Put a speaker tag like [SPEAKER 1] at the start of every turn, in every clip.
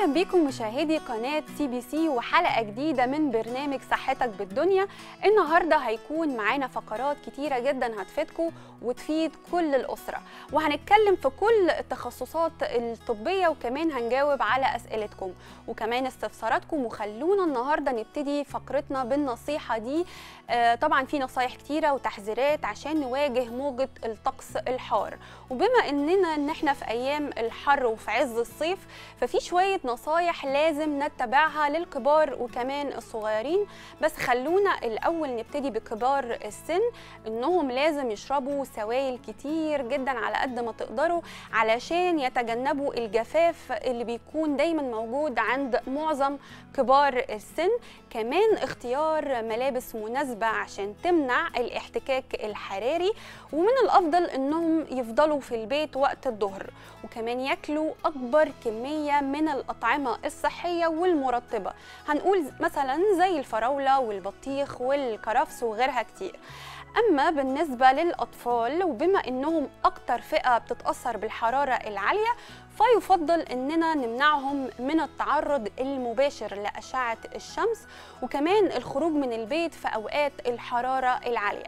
[SPEAKER 1] اهلا بيكم مشاهدي قناه سي بي سي وحلقه جديده من برنامج صحتك بالدنيا النهارده هيكون معانا فقرات كتيره جدا هتفيدكم وتفيد كل الاسره وهنتكلم في كل التخصصات الطبيه وكمان هنجاوب على اسئلتكم وكمان استفساراتكم وخلونا النهارده نبتدي فقرتنا بالنصيحه دي آه، طبعا في نصايح كتيره وتحذيرات عشان نواجه موجه الطقس الحار وبما اننا ان احنا في ايام الحر وفي عز الصيف ففي شويه نصايح لازم نتبعها للكبار وكمان الصغيرين بس خلونا الأول نبتدي بكبار السن إنهم لازم يشربوا سوائل كتير جدا على قد ما تقدروا علشان يتجنبوا الجفاف اللي بيكون دايما موجود عند معظم كبار السن كمان اختيار ملابس مناسبة عشان تمنع الاحتكاك الحراري ومن الأفضل إنهم يفضلوا في البيت وقت الظهر وكمان ياكلوا أكبر كمية من الأطعمة الأطعمة الصحية والمرطبة هنقول مثلا زي الفراولة والبطيخ والكرفس وغيرها كتير اما بالنسبه للاطفال وبما انهم اكتر فئه بتتاثر بالحراره العاليه فيفضل اننا نمنعهم من التعرض المباشر لاشعه الشمس وكمان الخروج من البيت في اوقات الحراره العاليه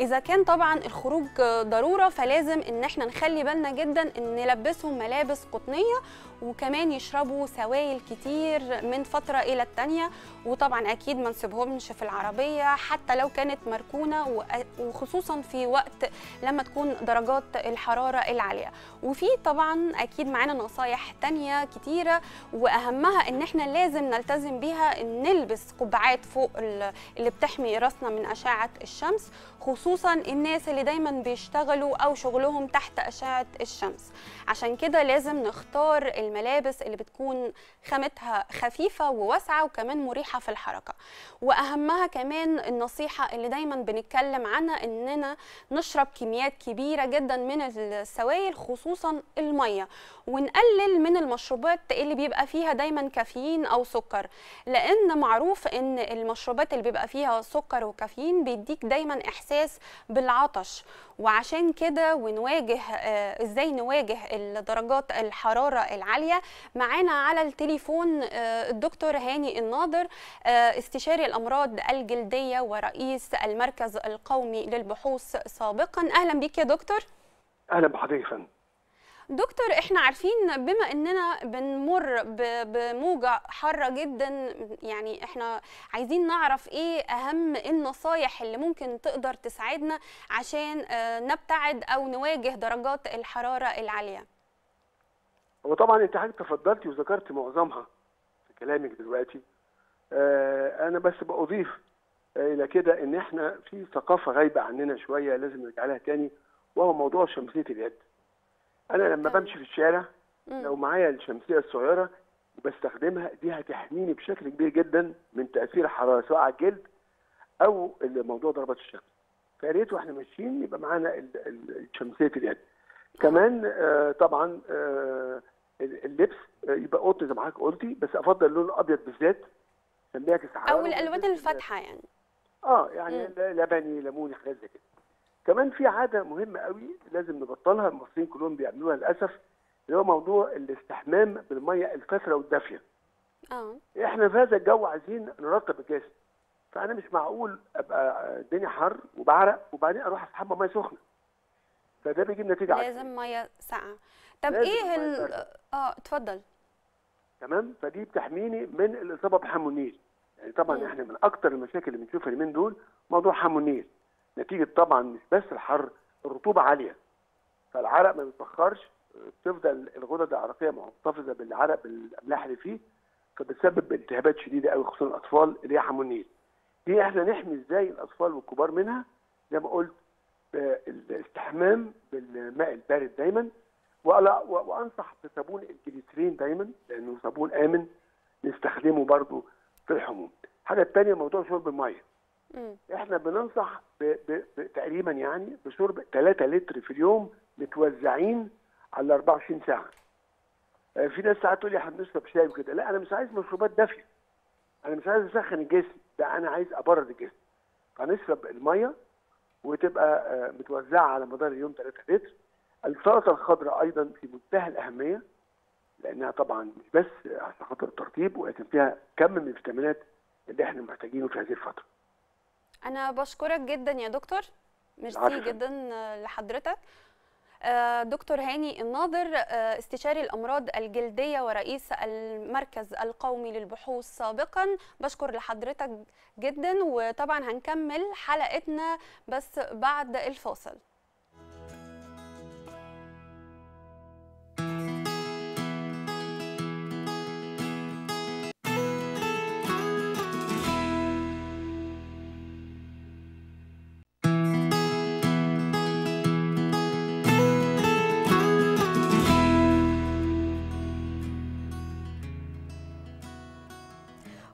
[SPEAKER 1] اذا كان طبعا الخروج ضروره فلازم ان احنا نخلي بالنا جدا ان نلبسهم ملابس قطنيه وكمان يشربوا سوائل كتير من فتره الى الثانيه وطبعا اكيد ما نسيبهمش في العربيه حتى لو كانت مركونه وخصوصا في وقت لما تكون درجات الحراره العاليه وفي طبعا اكيد معانا نصايح تانية كتيره واهمها ان احنا لازم نلتزم بيها ان نلبس قبعات فوق اللي بتحمي راسنا من اشعه الشمس خصوصا الناس اللي دايما بيشتغلوا او شغلهم تحت اشعه الشمس عشان كده لازم نختار الملابس اللي بتكون خامتها خفيفه وواسعه وكمان مريحه في الحركه واهمها كمان النصيحه اللي دايما بنتكلم عنها اننا نشرب كميات كبيره جدا من السوائل خصوصا الميه ونقلل من المشروبات اللي بيبقى فيها دايما كافيين او سكر لان معروف ان المشروبات اللي بيبقى فيها سكر وكافيين بيديك دايما احساس بالعطش وعشان كده ونواجه آه، ازاي نواجه درجات الحراره العاليه معانا على التليفون آه، الدكتور هاني الناظر آه، استشاري الامراض الجلديه ورئيس المركز القومي للبحوث سابقا اهلا بيك يا دكتور
[SPEAKER 2] اهلا بحضرتك
[SPEAKER 1] دكتور احنا عارفين بما اننا بنمر بموجة حارة جدا يعني احنا عايزين نعرف ايه اهم النصايح اللي ممكن تقدر تساعدنا عشان آه، نبتعد او نواجه درجات الحرارة العالية
[SPEAKER 2] وطبعا انت حضرتك تفضلتي وذكرتي معظمها في كلامك دلوقتي آه، انا بس بضيف آه، الى كده ان احنا في ثقافه غايبه عننا شويه لازم نرجع لها تاني وهو موضوع شمسيه اليد انا لما بمشي في الشارع لو معايا الشمسيه الصغيره بستخدمها دي هتحميني بشكل كبير جدا من تاثير الحراره سواء على الجلد او موضوع ضربات الشمس فيا واحنا ماشيين يبقى معانا في اليد كمان آه طبعا آه اللبس آه، يبقى قط زي ما حضرتك قلتي بس افضل اللون الابيض بالذات سميها كسحاب او الالوان
[SPEAKER 1] الفاتحه يعني
[SPEAKER 2] اه يعني لبني ليموني حاجات زي كده كمان في عاده مهمه قوي لازم نبطلها المصريين كلهم بيعملوها للاسف اللي هو موضوع الاستحمام بالميه الكثره والدافيه. اه احنا في هذا الجو عايزين نرطب الجسم. فانا مش معقول ابقى الدنيا حر وبعرق وبعدين اروح استحمى ميه سخنه. فده بيجيب نتيجه عاليه. لازم
[SPEAKER 1] ميه ساقعه. طب ايه ال... اه اتفضل.
[SPEAKER 2] تمام فدي بتحميني من الاصابه بحمونيل. يعني طبعا م. احنا من اكثر المشاكل اللي بنشوفها اليومين دول موضوع حمونيل. نتيجه طبعا مش بس الحر الرطوبه عاليه فالعرق ما بيتبخرش تفضل الغدد العرقيه محتفظه بالعرق بالاملاح اللي فيه فبتسبب التهابات شديده قوي خصوصا الاطفال اللي هي النيل. دي احنا نحمي ازاي الاطفال والكبار منها؟ زي ما قلت الاستحمام بالماء البارد دايما وانصح بصابون الجليسرين دايما لانه صابون امن نستخدمه برضو في الحموم. الحاجه الثانيه موضوع شرب الميه. احنا بننصح ب ب ب تقريبا يعني بشرب 3 لتر في اليوم متوزعين على 24 ساعه آه، في ناس ساعات تقول لي احنا بنشرب شاي وكده لا انا مش عايز مشروبات دافيه انا مش عايز اسخن الجسم ده انا عايز ابرد الجسم فنشرب الميه وتبقى آه، متوزعه على مدار اليوم 3 لتر السلطه الخضراء ايضا في منتهى الاهميه لانها طبعا مش بس عشان خاطر الترطيب ولكن فيها كم من الفيتامينات اللي احنا محتاجينه في هذه الفتره
[SPEAKER 1] انا بشكرك جدا يا دكتور
[SPEAKER 2] ميرسي جدا
[SPEAKER 1] آه، لحضرتك آه، دكتور هاني الناظر آه، استشاري الامراض الجلديه ورئيس المركز القومي للبحوث سابقا بشكر لحضرتك جدا وطبعا هنكمل حلقتنا بس بعد الفاصل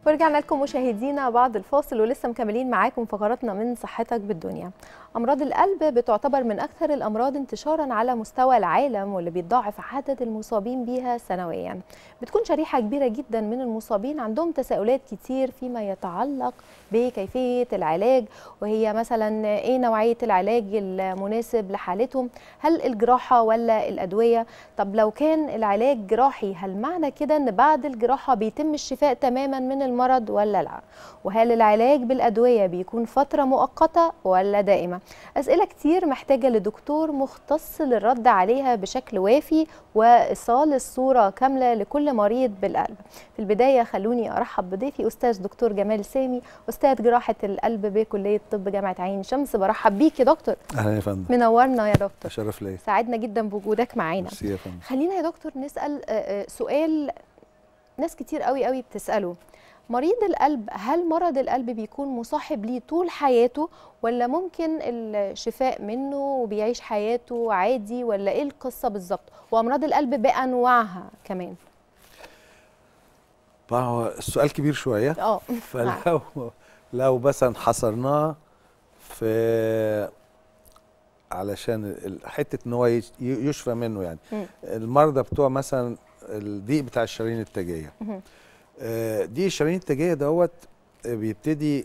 [SPEAKER 3] ورجعنا لكم مشاهدينا بعد الفاصل ولسه مكملين معاكم فقراتنا من صحتك بالدنيا. امراض القلب بتعتبر من اكثر الامراض انتشارا على مستوى العالم واللي بيتضاعف عدد المصابين بيها سنويا. بتكون شريحه كبيره جدا من المصابين عندهم تساؤلات كتير فيما يتعلق بكيفيه العلاج وهي مثلا ايه نوعيه العلاج المناسب لحالتهم هل الجراحه ولا الادويه طب لو كان العلاج جراحي هل معنى كده ان بعد الجراحه بيتم الشفاء تماما من المرض ولا لا وهل العلاج بالادويه بيكون فتره مؤقته ولا دائمه اسئله كتير محتاجه لدكتور مختص للرد عليها بشكل وافي وايصال الصوره كامله لكل مريض بالقلب في البدايه خلوني ارحب بضيفي استاذ دكتور جمال سامي أستاذ استاذ جراحه القلب بكليه طب جامعه عين شمس برحب بيك يا دكتور اهلا يا فندم منورنا يا دكتور شرف ليا سعدنا جدا بوجودك معانا يا فندم خلينا يا دكتور نسال آه، آه، سؤال ناس كتير قوي قوي بتساله مريض القلب هل مرض القلب بيكون مصاحب ليه طول حياته ولا ممكن الشفاء منه وبيعيش حياته عادي ولا ايه القصه بالظبط وامراض القلب بانواعها كمان
[SPEAKER 4] هو السؤال كبير شويه اه فلو لو مثلا حصرناه في علشان حته ان هو يشفى منه يعني مم. المرضى بتوع مثلا الضيق بتاع الشرايين التاجيه دي آه، الشرايين التاجيه دوت بيبتدي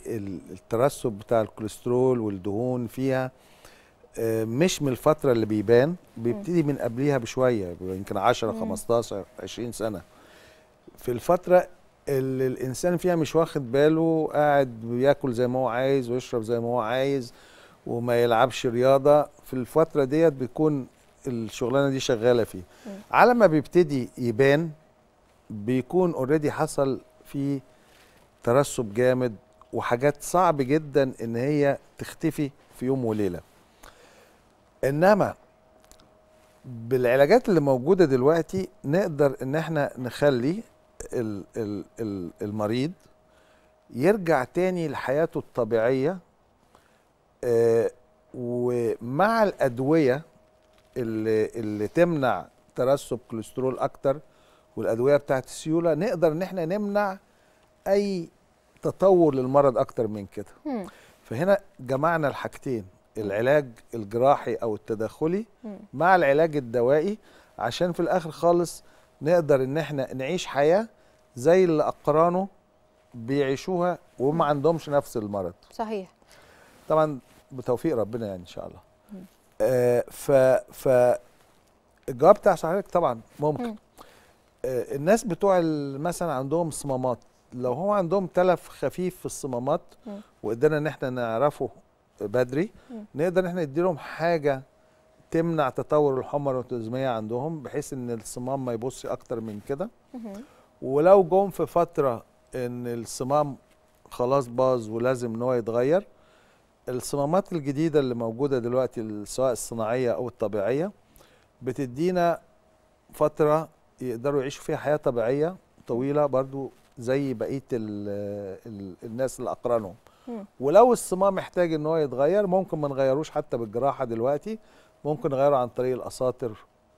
[SPEAKER 4] الترسب بتاع الكوليسترول والدهون فيها آه، مش من الفتره اللي بيبان بيبتدي من قبليها بشويه يمكن 10 15 20 سنه في الفتره اللي الانسان فيها مش واخد باله قاعد بياكل زي ما هو عايز ويشرب زي ما هو عايز وما يلعبش رياضه في الفتره ديت بيكون الشغلانه دي شغاله فيه على ما بيبتدي يبان بيكون اوريدي حصل فيه ترسب جامد وحاجات صعب جدا ان هي تختفي في يوم وليله انما بالعلاجات اللي موجوده دلوقتي نقدر ان احنا نخلي المريض يرجع تاني لحياته الطبيعية آه، ومع الأدوية اللي, اللي تمنع ترسب كوليسترول أكتر والأدوية بتاعت السيولة نقدر إن احنا نمنع أي تطور للمرض أكتر من كده فهنا جمعنا الحاجتين العلاج الجراحي أو التداخلي مع العلاج الدوائي عشان في الآخر خالص نقدر إن احنا نعيش حياة زي اللي اقرانه بيعيشوها وما عندهمش نفس المرض صحيح طبعا بتوفيق ربنا يعني ان شاء الله آه ف ف الجواب بتاع حضرتك طبعا ممكن آه الناس بتوع مثلا عندهم صمامات لو هو عندهم تلف خفيف في الصمامات وقدرنا ان احنا نعرفه بدري مم. نقدر ان احنا نديلهم حاجه تمنع تطور الحمى الروتوزميه عندهم بحيث ان الصمام ما يبص اكتر من كده ولو جم في فتره ان الصمام خلاص باظ ولازم ان هو يتغير الصمامات الجديده اللي موجوده دلوقتي سواء الصناعيه او الطبيعيه بتدينا فتره يقدروا يعيشوا فيها حياه طبيعيه طويله برضو زي بقيه الـ الـ الناس اللي اقرانهم ولو الصمام محتاج ان هو يتغير ممكن ما نغيروش حتى بالجراحه دلوقتي ممكن نغيره عن طريق الاساطر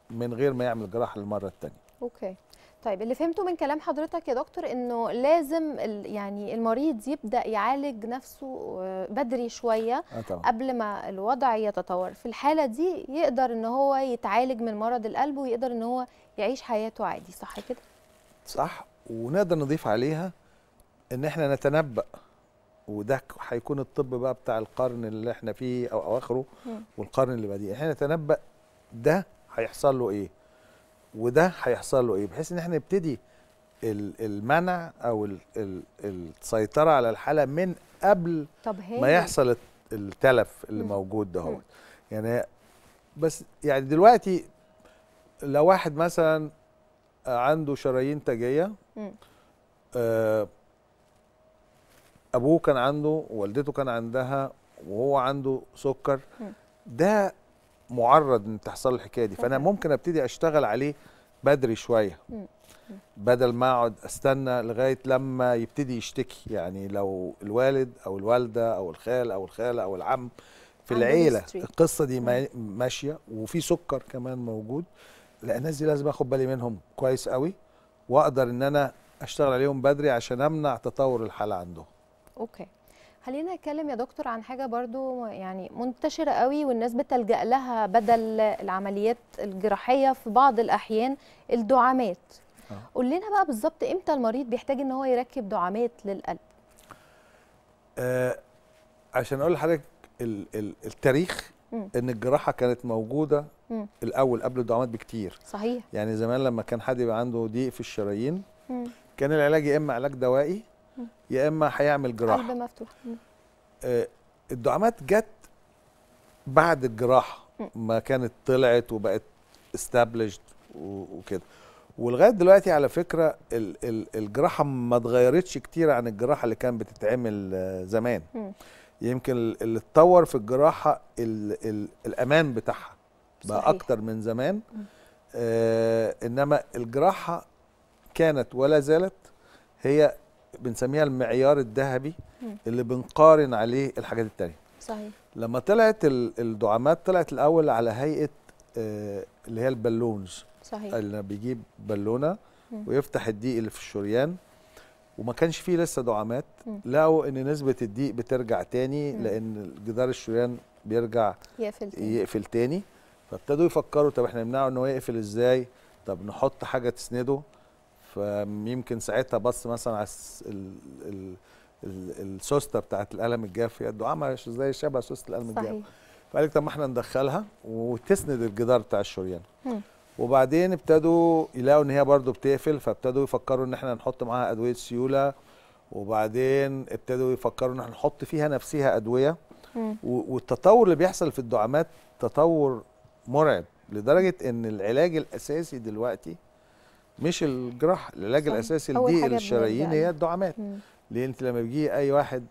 [SPEAKER 4] من غير ما يعمل جراحه للمره الثانيه
[SPEAKER 3] اوكي طيب اللي فهمته من كلام حضرتك يا دكتور انه لازم يعني المريض يبدا يعالج نفسه آه، بدري شويه آه، طبعا. قبل ما الوضع يتطور في الحاله دي يقدر ان هو يتعالج من مرض القلب ويقدر ان هو يعيش حياته عادي صح كده
[SPEAKER 4] صح ونقدر نضيف عليها ان احنا نتنبأ وده هيكون الطب بقى بتاع القرن اللي احنا فيه او اواخره والقرن اللي بعديه احنا نتنبأ ده هيحصل له ايه وده هيحصل له ايه بحيث ان احنا نبتدي المنع او السيطره على الحاله من قبل
[SPEAKER 3] طب ما يحصل
[SPEAKER 4] التلف اللي مم. موجود هو يعني بس يعني دلوقتي لو واحد مثلا عنده شرايين تاجيه آه ابوه كان عنده والدته كان عندها وهو عنده سكر ده معرض ان تحصل الحكايه دي فانا ممكن ابتدي اشتغل عليه بدري شويه بدل ما اقعد استنى لغايه لما يبتدي يشتكي يعني لو الوالد او الوالده او الخال او الخاله او العم
[SPEAKER 5] في العيله القصه
[SPEAKER 4] دي ماشيه وفي سكر كمان موجود لا الناس دي لازم اخد بالي منهم كويس قوي واقدر ان انا اشتغل عليهم بدري عشان امنع تطور الحاله عندهم
[SPEAKER 3] اوكي خلينا نتكلم يا دكتور عن حاجه برضو يعني منتشره قوي والناس بتلجا لها بدل العمليات الجراحيه في بعض الاحيان الدعامات آه. قول لنا بقى بالظبط امتى المريض بيحتاج ان هو يركب دعامات للقلب
[SPEAKER 4] آه عشان اقول لحضرتك التاريخ ان الجراحه كانت موجوده م. الاول قبل الدعامات بكتير صحيح يعني زمان لما كان حد يبقى عنده ضيق في الشرايين كان العلاج يا اما علاج دوائي يا اما هيعمل جراحه قلب مفتوح آه الدعامات جت بعد الجراحه ما كانت طلعت وبقت استابلشد وكده ولغايه دلوقتي على فكره ال ال الجراحه ما اتغيرتش كتير عن الجراحه اللي كانت بتتعمل آه، زمان يمكن اللي اتطور في الجراحه ال ال الامان بتاعها بقى صحيح. اكتر من زمان آه انما الجراحه كانت ولا زالت هي بنسميها المعيار الذهبي اللي بنقارن عليه الحاجات التانية صحيح لما طلعت الدعامات طلعت الاول على هيئه آه، اللي هي البالونز صحيح اللي بيجيب بالونه ويفتح الضيق اللي في الشريان وما كانش فيه لسه دعامات لقوا ان نسبه الضيق بترجع تاني مم. لان جدار الشريان بيرجع يقفل تاني, يقفل تاني. فابتدوا يفكروا طب احنا نمنعه ان هو يقفل ازاي طب نحط حاجه تسنده فيمكن ساعتها بص مثلا على ال ال السوسته بتاعه الالم الجافي الدعاء آه، ما زي شبه سوسته القلم الجافي فقال لك طب ما احنا ندخلها وتسند الجدار بتاع الشريان وبعدين ابتدوا يلاقوا ان هي برضو بتقفل فابتدوا يفكروا ان احنا نحط معاها ادويه سيوله وبعدين ابتدوا يفكروا ان احنا نحط فيها نفسها ادويه والتطور اللي بيحصل في الدعامات تطور مرعب لدرجه ان العلاج الاساسي دلوقتي مش الجراح العلاج الاساسي لضيق الشرايين هي الدعامات لان انت لما بيجي اي واحد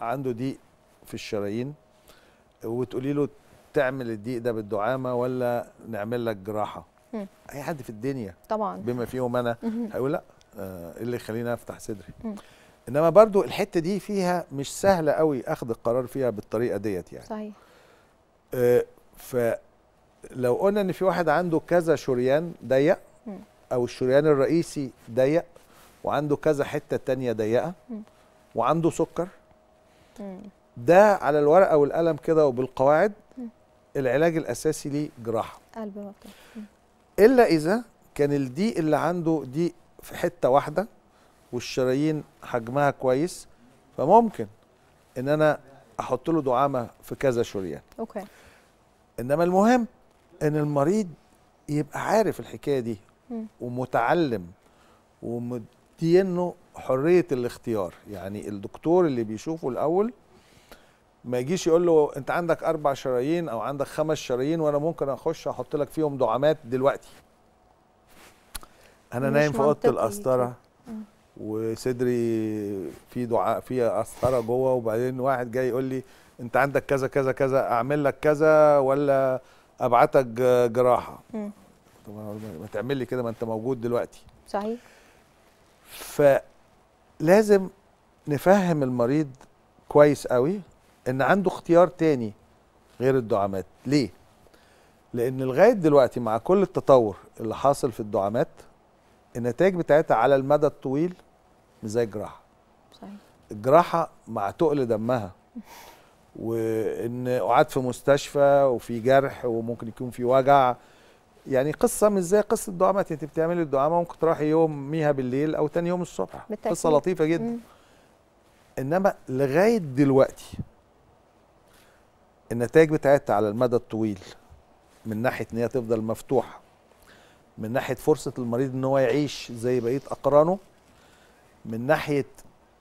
[SPEAKER 4] عنده ضيق في الشرايين وتقولي له تعمل الضيق ده بالدعامه ولا نعمل لك جراحه مم. اي حد في الدنيا طبعا بما فيهم انا هيقول لا آه إيه اللي يخليني افتح صدري مم. انما برضو الحته دي فيها مش سهله قوي اخذ القرار فيها بالطريقه ديت يعني صحيح آه فلو قلنا ان في واحد عنده كذا شريان ضيق او الشريان الرئيسي ضيق وعنده كذا حته تانية ضيقه وعنده سكر ده على الورقه والقلم كده وبالقواعد العلاج الاساسي ليه جراحه قلب الا اذا كان الضيق اللي عنده ضيق في حته واحده والشرايين حجمها كويس فممكن ان انا احط له دعامه في كذا شريان اوكي انما المهم ان المريض يبقى عارف الحكايه دي ومتعلم ومدينه حريه الاختيار يعني الدكتور اللي بيشوفه الاول ما يجيش يقول له انت عندك اربع شرايين او عندك خمس شرايين وانا ممكن اخش احط لك فيهم دعامات دلوقتي انا نايم في اوضه القسطره وصدري في دعاء في قسطره جوه وبعدين واحد جاي يقول لي انت عندك كذا كذا كذا اعمل لك كذا ولا ابعتك جراحه طب ما تعمل لي كده ما انت موجود دلوقتي صحيح فلازم نفهم المريض كويس قوي ان عنده اختيار تاني غير الدعامات ليه لان لغايه دلوقتي مع كل التطور اللي حاصل في الدعامات النتائج بتاعتها على المدى الطويل مش زي الجراحه صحيح الجراحه مع تقل دمها وان قعد في مستشفى وفي جرح وممكن يكون في وجع يعني قصه مش زي قصه الدعامات انت بتعملي الدعامه ممكن تروحي يوميها بالليل او ثاني يوم الصبح بالتأكيد. قصه لطيفه جدا مم. انما لغايه دلوقتي النتائج بتاعتها على المدى الطويل من ناحيه ان هي تفضل مفتوحه من ناحيه فرصه المريض ان هو يعيش زي بقيه اقرانه من ناحيه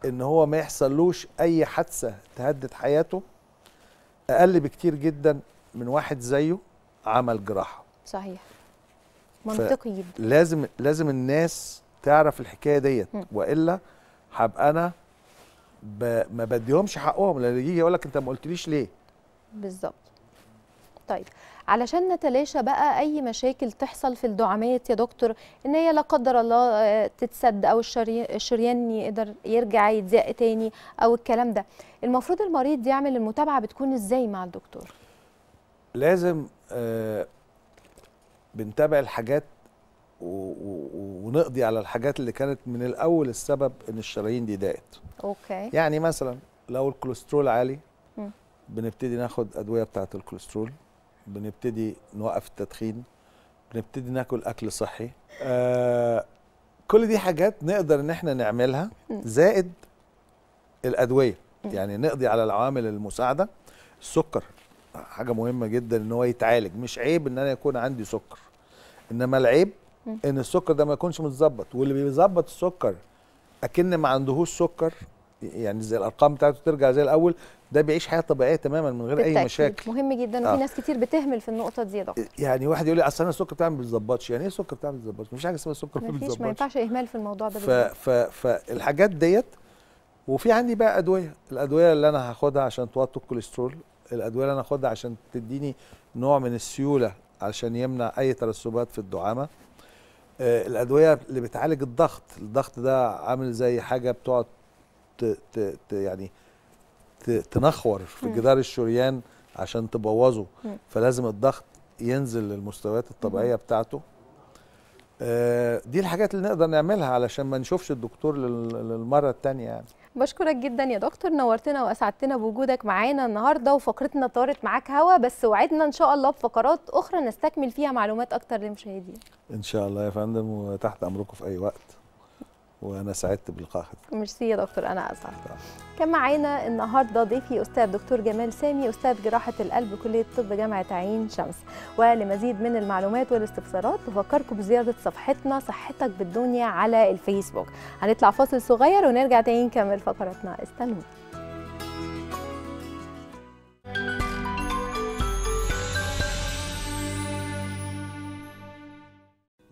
[SPEAKER 4] ان هو ما يحصلوش اي حادثه تهدد حياته اقل بكتير جدا من واحد زيه عمل جراحه
[SPEAKER 3] صحيح منطقي جدا
[SPEAKER 4] لازم لازم الناس تعرف الحكايه ديت والا هبقى انا ب... ما بديهمش حقهم لان يجي يقول لك انت ما قلتليش ليه
[SPEAKER 3] بالظبط طيب علشان نتلاشى بقى اي مشاكل تحصل في الدعامات يا دكتور ان هي لا قدر الله آه، تتسد او الشريان يقدر يرجع يتزق تاني او الكلام ده المفروض المريض يعمل المتابعه بتكون ازاي مع الدكتور
[SPEAKER 4] لازم آه، بنتابع الحاجات ونقضي على الحاجات اللي كانت من الاول السبب ان الشرايين دي ضاقت اوكي يعني مثلا لو الكوليسترول عالي بنبتدي ناخد ادويه بتاعه الكوليسترول بنبتدي نوقف التدخين بنبتدي ناكل اكل صحي آه كل دي حاجات نقدر ان احنا نعملها زائد الادويه يعني نقضي على العوامل المساعده السكر حاجه مهمه جدا ان هو يتعالج مش عيب ان انا يكون عندي سكر انما العيب ان السكر ده ما يكونش متظبط واللي بيظبط السكر اكن ما عندهوش سكر يعني زي الارقام بتاعته ترجع زي الاول ده بيعيش حياه طبيعيه تماما من غير بالتأكيد. اي مشاكل
[SPEAKER 3] مهم جدا آه. وفي ناس كتير بتهمل في النقطه دي يا دكتور
[SPEAKER 4] يعني واحد يقول لي اصل انا السكر بتاعي ما بيتظبطش يعني ايه السكر بتاعي ما بيتظبطش مفيش حاجه اسمها السكر ما بيظبطش ما ينفعش
[SPEAKER 3] اهمال في الموضوع ده ف...
[SPEAKER 4] ف... فالحاجات ديت وفي عندي بقى ادويه الادويه اللي انا هاخدها عشان توطي الكوليسترول الادويه اللي انا هاخدها عشان تديني نوع من السيوله عشان يمنع اي ترسبات في الدعامه آه، الادويه اللي بتعالج الضغط الضغط ده عامل زي حاجه بتقعد يعني تنخور في جدار الشريان عشان تبوظه فلازم الضغط ينزل للمستويات الطبيعيه بتاعته آه، دي الحاجات اللي نقدر نعملها علشان ما نشوفش الدكتور للمره الثانيه يعني
[SPEAKER 3] بشكرك جدا يا دكتور نورتنا واسعدتنا بوجودك معانا النهارده وفقرتنا طارت معاك هوا بس وعدنا ان شاء الله بفقرات اخرى نستكمل فيها معلومات اكتر للمشاهدين
[SPEAKER 4] ان شاء الله يا فندم وتحت امركم في اي وقت وانا سعدت بلقائك
[SPEAKER 3] ميرسي يا دكتور انا اسعد نعم. كان معانا النهارده ضيفي استاذ دكتور جمال سامي استاذ جراحه القلب كليه طب جامعه عين شمس ولمزيد من المعلومات والاستفسارات بفكركم بزياره صفحتنا صحتك بالدنيا على الفيسبوك هنطلع فاصل صغير ونرجع تاني نكمل فقراتنا استنونا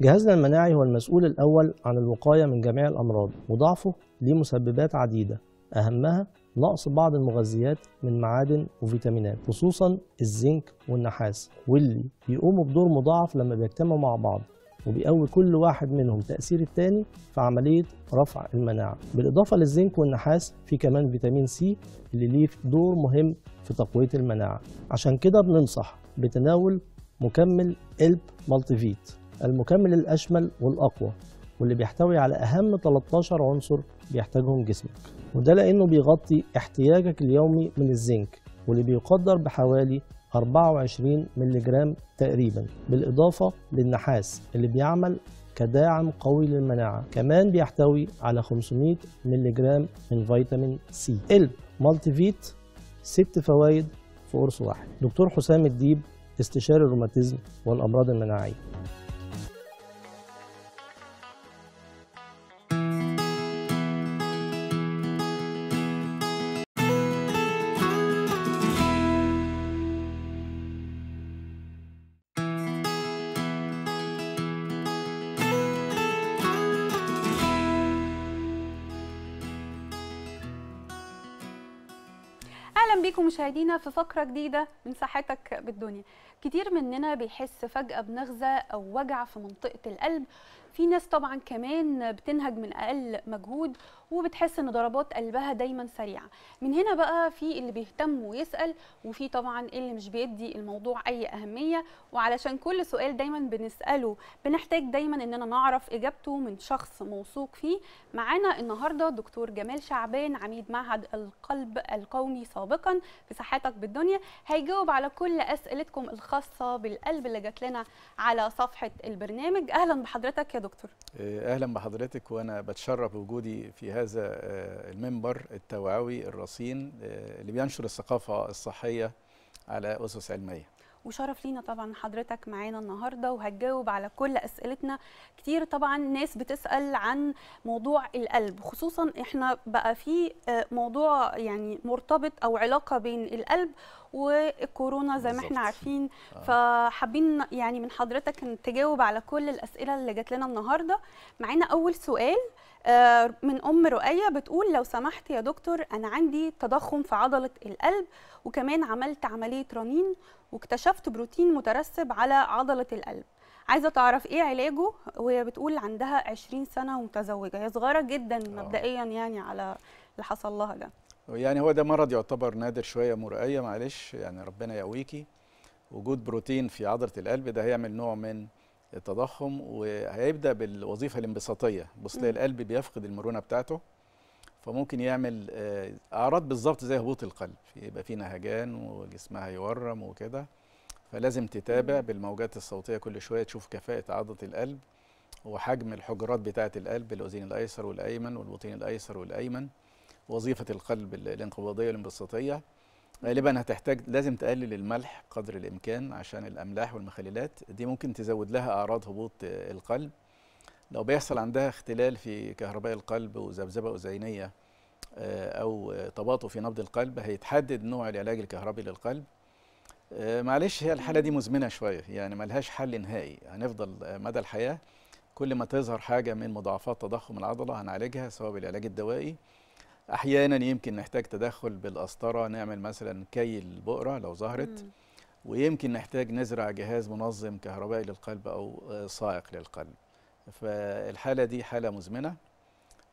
[SPEAKER 5] جهازنا المناعي هو المسؤول الأول عن الوقاية من جميع الأمراض وضعفه ليه مسببات عديدة أهمها نقص بعض المغذيات من معادن وفيتامينات خصوصا الزنك والنحاس واللي بيقوموا بدور مضاعف لما بيجتمعوا مع بعض وبيقوي كل واحد منهم تأثير التاني في عملية رفع المناعة بالإضافة للزنك والنحاس في كمان فيتامين سي اللي ليه دور مهم في تقوية المناعة عشان كده بننصح بتناول مكمل قلب فيت المكمل الأشمل والأقوى واللي بيحتوي على أهم 13 عنصر بيحتاجهم جسمك وده لأنه بيغطي احتياجك اليومي من الزنك واللي بيقدر بحوالي 24 جرام تقريبا بالإضافة للنحاس اللي بيعمل كداعم قوي للمناعة كمان بيحتوي على 500 جرام من فيتامين سي قلب مالتي فيت ست فوائد في قرص واحد دكتور حسام الديب استشاري الروماتيزم والأمراض المناعية
[SPEAKER 1] مشاهدينا في فقرة جديدة من ساحتك بالدنيا كتير مننا بيحس فجأة بنغزة أو وجع في منطقة القلب في ناس طبعا كمان بتنهج من اقل مجهود وبتحس ان ضربات قلبها دايما سريعه من هنا بقى في اللي بيهتم ويسال وفي طبعا اللي مش بيدي الموضوع اي اهميه وعلشان كل سؤال دايما بنساله بنحتاج دايما اننا نعرف اجابته من شخص موثوق فيه معانا النهارده دكتور جمال شعبان عميد معهد القلب القومي سابقا في صحتك بالدنيا هيجاوب على كل اسئلتكم الخاصه بالقلب اللي جات لنا على صفحه البرنامج اهلا بحضرتك يا دكتور
[SPEAKER 6] آه، اهلا بحضرتك وانا بتشرف بوجودي في هذا آه، المنبر التوعوي الرصين آه، اللي بينشر الثقافه الصحيه على اسس علميه
[SPEAKER 1] وشرف لينا طبعا حضرتك معانا النهارده وهتجاوب على كل اسئلتنا كتير طبعا ناس بتسال عن موضوع القلب خصوصا احنا بقى في آه، موضوع يعني مرتبط او علاقه بين القلب والكورونا زي ما احنا عارفين آه. فحابين يعني من حضرتك ان تجاوب على كل الاسئله اللي جات لنا النهارده معانا اول سؤال آه، من ام رؤيه بتقول لو سمحت يا دكتور انا عندي تضخم في عضله القلب وكمان عملت عمليه رنين واكتشفت بروتين مترسب على عضله القلب عايزه تعرف ايه علاجه وهي بتقول عندها 20 سنه ومتزوجه هي صغيره جدا آه. مبدئيا يعني على اللي حصل لها ده
[SPEAKER 6] يعني هو ده مرض يعتبر نادر شويه مرئيه معلش يعني ربنا يقويكي وجود بروتين في عضله القلب ده هيعمل نوع من التضخم وهيبدا بالوظيفه الانبساطيه بصلي القلب بيفقد المرونه بتاعته فممكن يعمل آه، اعراض بالظبط زي هبوط القلب يبقى في نهجان وجسمها يورم وكده فلازم تتابع بالموجات الصوتيه كل شويه تشوف كفاءه عضله القلب وحجم الحجرات بتاعه القلب الاذين الايسر والايمن والبطين الايسر والايمن وظيفه القلب الانقباضيه والانبساطيه غالبا هتحتاج لازم تقلل الملح قدر الامكان عشان الاملاح والمخللات دي ممكن تزود لها اعراض هبوط آه، القلب لو بيحصل عندها اختلال في كهرباء القلب وذبذبه أذينية آه، أو تباطؤ في نبض القلب هيتحدد نوع العلاج الكهربي للقلب آه، معلش هي الحالة دي مزمنة شوية يعني ملهاش حل نهائي هنفضل مدى الحياة كل ما تظهر حاجة من مضاعفات تضخم العضلة هنعالجها سواء بالعلاج الدوائي أحيانا يمكن نحتاج تدخل بالقسطرة نعمل مثلا كي البقرة لو ظهرت ويمكن نحتاج نزرع جهاز منظم كهربائي للقلب أو صائق آه، للقلب فالحالة دي حالة مزمنة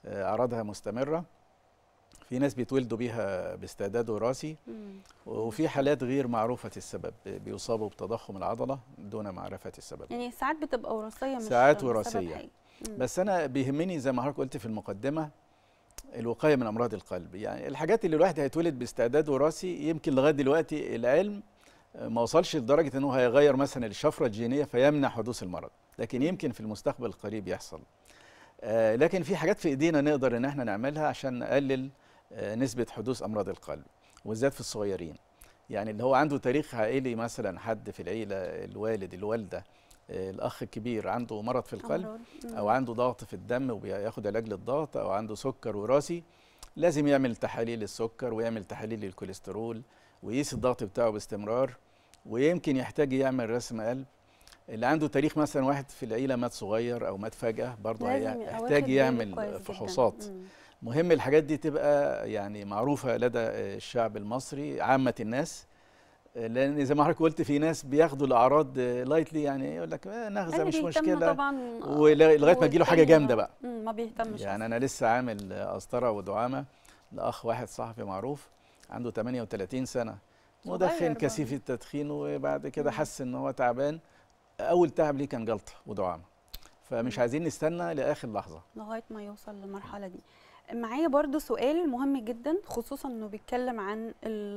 [SPEAKER 6] آه، أعراضها مستمرة في ناس بيتولدوا بيها باستعداد وراثي وفي حالات غير معروفة السبب بيصابوا بتضخم العضلة دون معرفة السبب
[SPEAKER 1] يعني ساعات بتبقى وراثية مش ساعات وراثية
[SPEAKER 6] بس أنا بيهمني زي ما حضرتك قلت في المقدمة الوقاية من أمراض القلب يعني الحاجات اللي الواحد هيتولد باستعداد وراثي يمكن لغاية دلوقتي العلم ما وصلش لدرجه انه هيغير مثلا الشفره الجينيه فيمنع حدوث المرض لكن يمكن في المستقبل القريب يحصل آه، لكن في حاجات في ايدينا نقدر ان احنا نعملها عشان نقلل آه، نسبه حدوث امراض القلب وبالذات في الصغيرين يعني اللي هو عنده تاريخ عائلي مثلا حد في العيله الوالد الوالده آه، الاخ الكبير عنده مرض في القلب او عنده ضغط في الدم وبياخد علاج للضغط او عنده سكر وراثي لازم يعمل تحاليل السكر ويعمل تحاليل للكوليسترول ويقيس الضغط بتاعه باستمرار ويمكن يحتاج يعمل رسم قلب اللي عنده تاريخ مثلا واحد في العيله مات صغير او مات فجاه برضه هيحتاج يعمل فحوصات مهم الحاجات دي تبقى يعني معروفه لدى الشعب المصري عامه الناس لان زي ما حضرتك قلت في ناس بياخدوا الاعراض لايتلي يعني يقول لك آه، نغزه أيوة، مش مشكله ولغايه ما تجيله حاجه جامده بقى
[SPEAKER 1] ما بيهتمش يعني انا
[SPEAKER 6] لسه عامل قسطره ودعامه لاخ واحد صاحبي معروف عنده 38 سنه مدخن كثيف التدخين وبعد كده حس ان هو تعبان اول تعب ليه كان جلطه ودعامه فمش عايزين نستنى لاخر لحظه
[SPEAKER 1] لغايه ما يوصل للمرحله دي معايا برضو سؤال مهم جدا خصوصا انه بيتكلم عن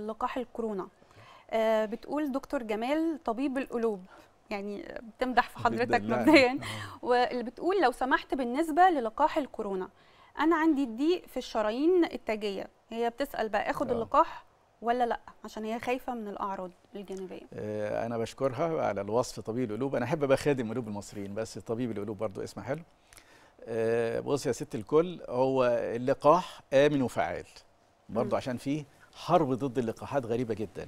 [SPEAKER 1] لقاح الكورونا آه بتقول دكتور جمال طبيب القلوب يعني بتمدح في حضرتك مبدئيا آه. واللي بتقول لو سمحت بالنسبه للقاح الكورونا انا عندي الضيق في الشرايين التاجيه هي بتسال بقى اخد أوه. نعم. اللقاح ولا لا عشان هي خايفه من الاعراض الجانبيه
[SPEAKER 6] آه انا بشكرها على الوصف طبيب القلوب انا احب بخادم قلوب المصريين بس طبيب القلوب برضو اسمه حلو آه بص يا ست الكل هو اللقاح امن وفعال برضو م. عشان فيه حرب ضد اللقاحات غريبه جدا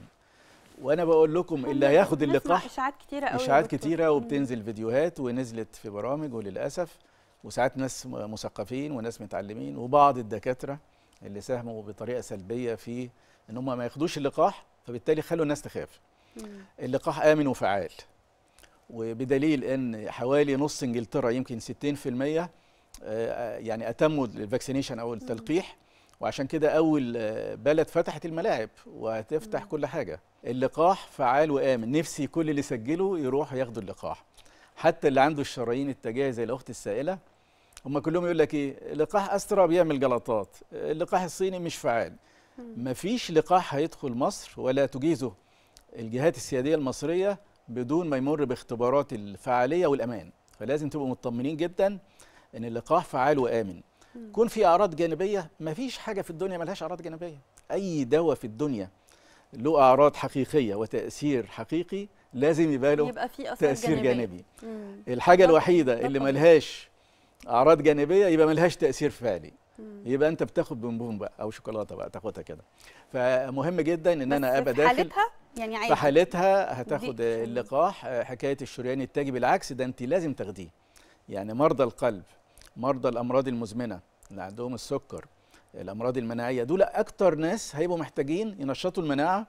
[SPEAKER 6] وانا بقول لكم اللي هياخد اللقاح اشاعات كتيره قوي اشاعات كتيره وبتنزل فيديوهات ونزلت في برامج وللاسف وساعات ناس مثقفين وناس متعلمين وبعض الدكاتره اللي ساهموا بطريقه سلبيه في ان هم ما ياخدوش اللقاح فبالتالي خلوا الناس تخاف اللقاح امن وفعال وبدليل ان حوالي نص انجلترا يمكن 60% آه، آه، يعني اتموا الفاكسينيشن او التلقيح وعشان كده اول بلد فتحت الملاعب وهتفتح كل حاجه اللقاح فعال وامن نفسي كل اللي سجله يروح ياخدوا اللقاح حتى اللي عنده الشرايين التجاهي زي الاخت السائله هم كلهم يقول لك ايه لقاح استرا بيعمل جلطات اللقاح الصيني مش فعال مفيش لقاح هيدخل مصر ولا تجيزه الجهات السياديه المصريه بدون ما يمر باختبارات الفعاليه والامان فلازم تبقوا مطمنين جدا ان اللقاح فعال وامن يكون في اعراض جانبيه مفيش حاجه في الدنيا ملهاش اعراض جانبيه اي دواء في الدنيا له اعراض حقيقيه وتاثير حقيقي لازم يبقى له يبقى في تاثير جانبي, جانبي. الحاجه الوحيده اللي ملهاش اعراض جانبيه يبقى ملهاش تاثير فعلي يبقى انت بتاخد بنبون بقى او شوكولاته بقى تاخدها كده فمهم جدا ان انا ابقى داخل حالتها يعني عادي في حالتها هتاخد اللقاح حكايه الشريان التاجي بالعكس ده انت لازم تاخديه يعني مرضى القلب مرضى الامراض المزمنه اللي عندهم السكر الامراض المناعيه دول اكتر ناس هيبقوا محتاجين ينشطوا المناعه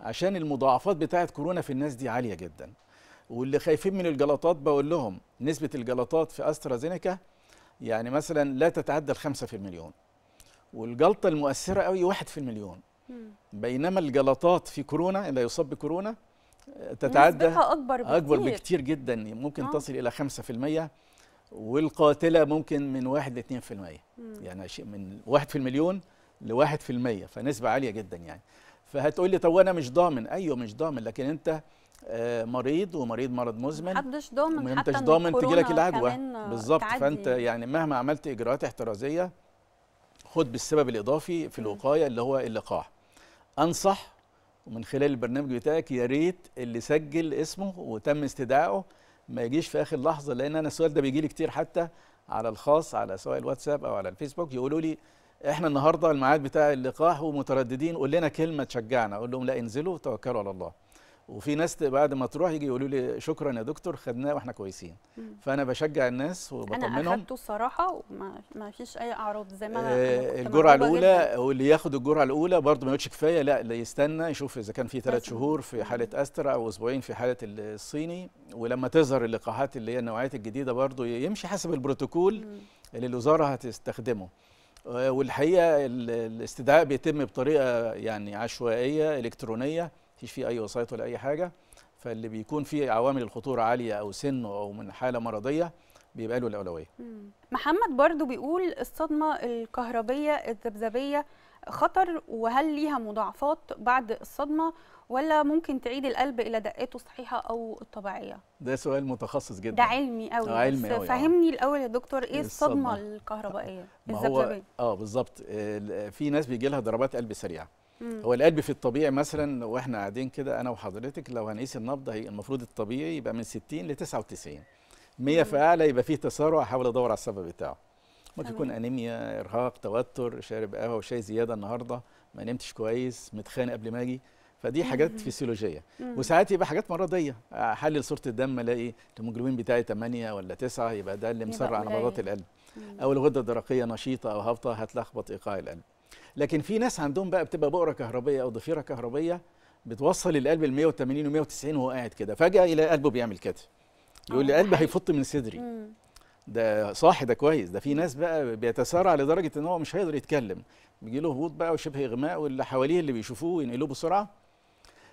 [SPEAKER 6] عشان المضاعفات بتاعه كورونا في الناس دي عاليه جدا واللي خايفين من الجلطات بقول لهم نسبة الجلطات في أسترازينيكا يعني مثلا لا تتعدى الخمسة في المليون والجلطة المؤثرة قوي واحد في المليون بينما الجلطات في كورونا اللي يصاب بكورونا آه، تتعدى أكبر بكتير. أكبر بكتير جدا ممكن آه. تصل إلى 5% والقاتلة ممكن من 1 ل 2% يعني شيء من 1 في المليون ل 1% فنسبة عالية جدا يعني فهتقول لي طب وانا مش ضامن ايوه مش ضامن لكن انت آه، مريض ومريض مرض مزمن
[SPEAKER 1] محدش ضامن حتى مش ضامن تجي لك العدوى بالظبط فانت يعني
[SPEAKER 6] مهما عملت اجراءات احترازيه خد بالسبب الاضافي في الوقايه اللي هو اللقاح انصح ومن خلال البرنامج بتاعك يا ريت اللي سجل اسمه وتم استدعائه ما يجيش في اخر لحظه لان انا السؤال ده بيجي لي كتير حتى على الخاص على سواء الواتساب او على الفيسبوك يقولوا لي احنا النهارده الميعاد بتاع اللقاح ومترددين قول لنا كلمه تشجعنا اقول لهم لا انزلوا توكلوا على الله وفي ناس بعد ما تروح يجي يقولوا لي شكرا يا دكتور خدناه واحنا كويسين مم. فانا بشجع الناس وبطمنهم انا اخدته
[SPEAKER 1] الصراحه وما فيش اي اعراض زي ما آه الجرعه الاولى
[SPEAKER 6] واللي ياخد الجرعه الاولى برضه ما يقولش كفايه لا اللي يستنى يشوف اذا كان في ثلاث شهور في حاله استرا او اسبوعين في حاله الصيني ولما تظهر اللقاحات اللي هي النوعيات الجديده برضه يمشي حسب البروتوكول مم. اللي الوزاره هتستخدمه آه، والحقيقه الاستدعاء بيتم بطريقه يعني عشوائيه الكترونيه فيش فيه اي وسايط ولا اي حاجه فاللي بيكون فيه عوامل الخطوره عاليه او سنه او من حاله مرضيه بيبقى له الاولويه
[SPEAKER 1] محمد برضو بيقول الصدمه الكهربيه الذبذبيه خطر وهل ليها مضاعفات بعد الصدمه ولا ممكن تعيد القلب الى دقته الصحيحه او الطبيعيه
[SPEAKER 6] ده سؤال متخصص جدا ده
[SPEAKER 1] علمي قوي ده آه، علمي بس آه. فهمني يعني. الاول يا دكتور ايه الصدمه, الصدمة الكهربائيه الذبذبيه
[SPEAKER 6] اه بالظبط في ناس بيجي لها ضربات قلب سريعه هو القلب في الطبيعي مثلا واحنا قاعدين كده انا وحضرتك لو هنقيس النبض هي المفروض الطبيعي يبقى من 60 ل 99 100 في اعلى يبقى فيه تسارع احاول ادور على السبب بتاعه ممكن يكون انيميا ارهاق توتر شارب قهوه وشاي زياده النهارده ما نمتش كويس متخانق قبل ما اجي فدي حاجات فيسيولوجيه وساعات يبقى حاجات مرضيه احلل صوره الدم الاقي الهيموجلوبين بتاعي 8 ولا 9 يبقى ده اللي مسرع نبضات القلب او الغده الدرقيه نشيطه او هابطه هتلخبط ايقاع القلب لكن في ناس عندهم بقى بتبقى بؤره كهربيه او ضفيره كهربيه بتوصل القلب ال 180 و 190 وهو قاعد كده فجاه يلاقي قلبه بيعمل كده يقول لي آه. قلبي هيفط من صدري ده صاحي ده كويس ده في ناس بقى بيتسارع لدرجه ان هو مش هيقدر يتكلم بيجي له هبوط بقى وشبه اغماء واللي حواليه اللي بيشوفوه ينقلوه بسرعه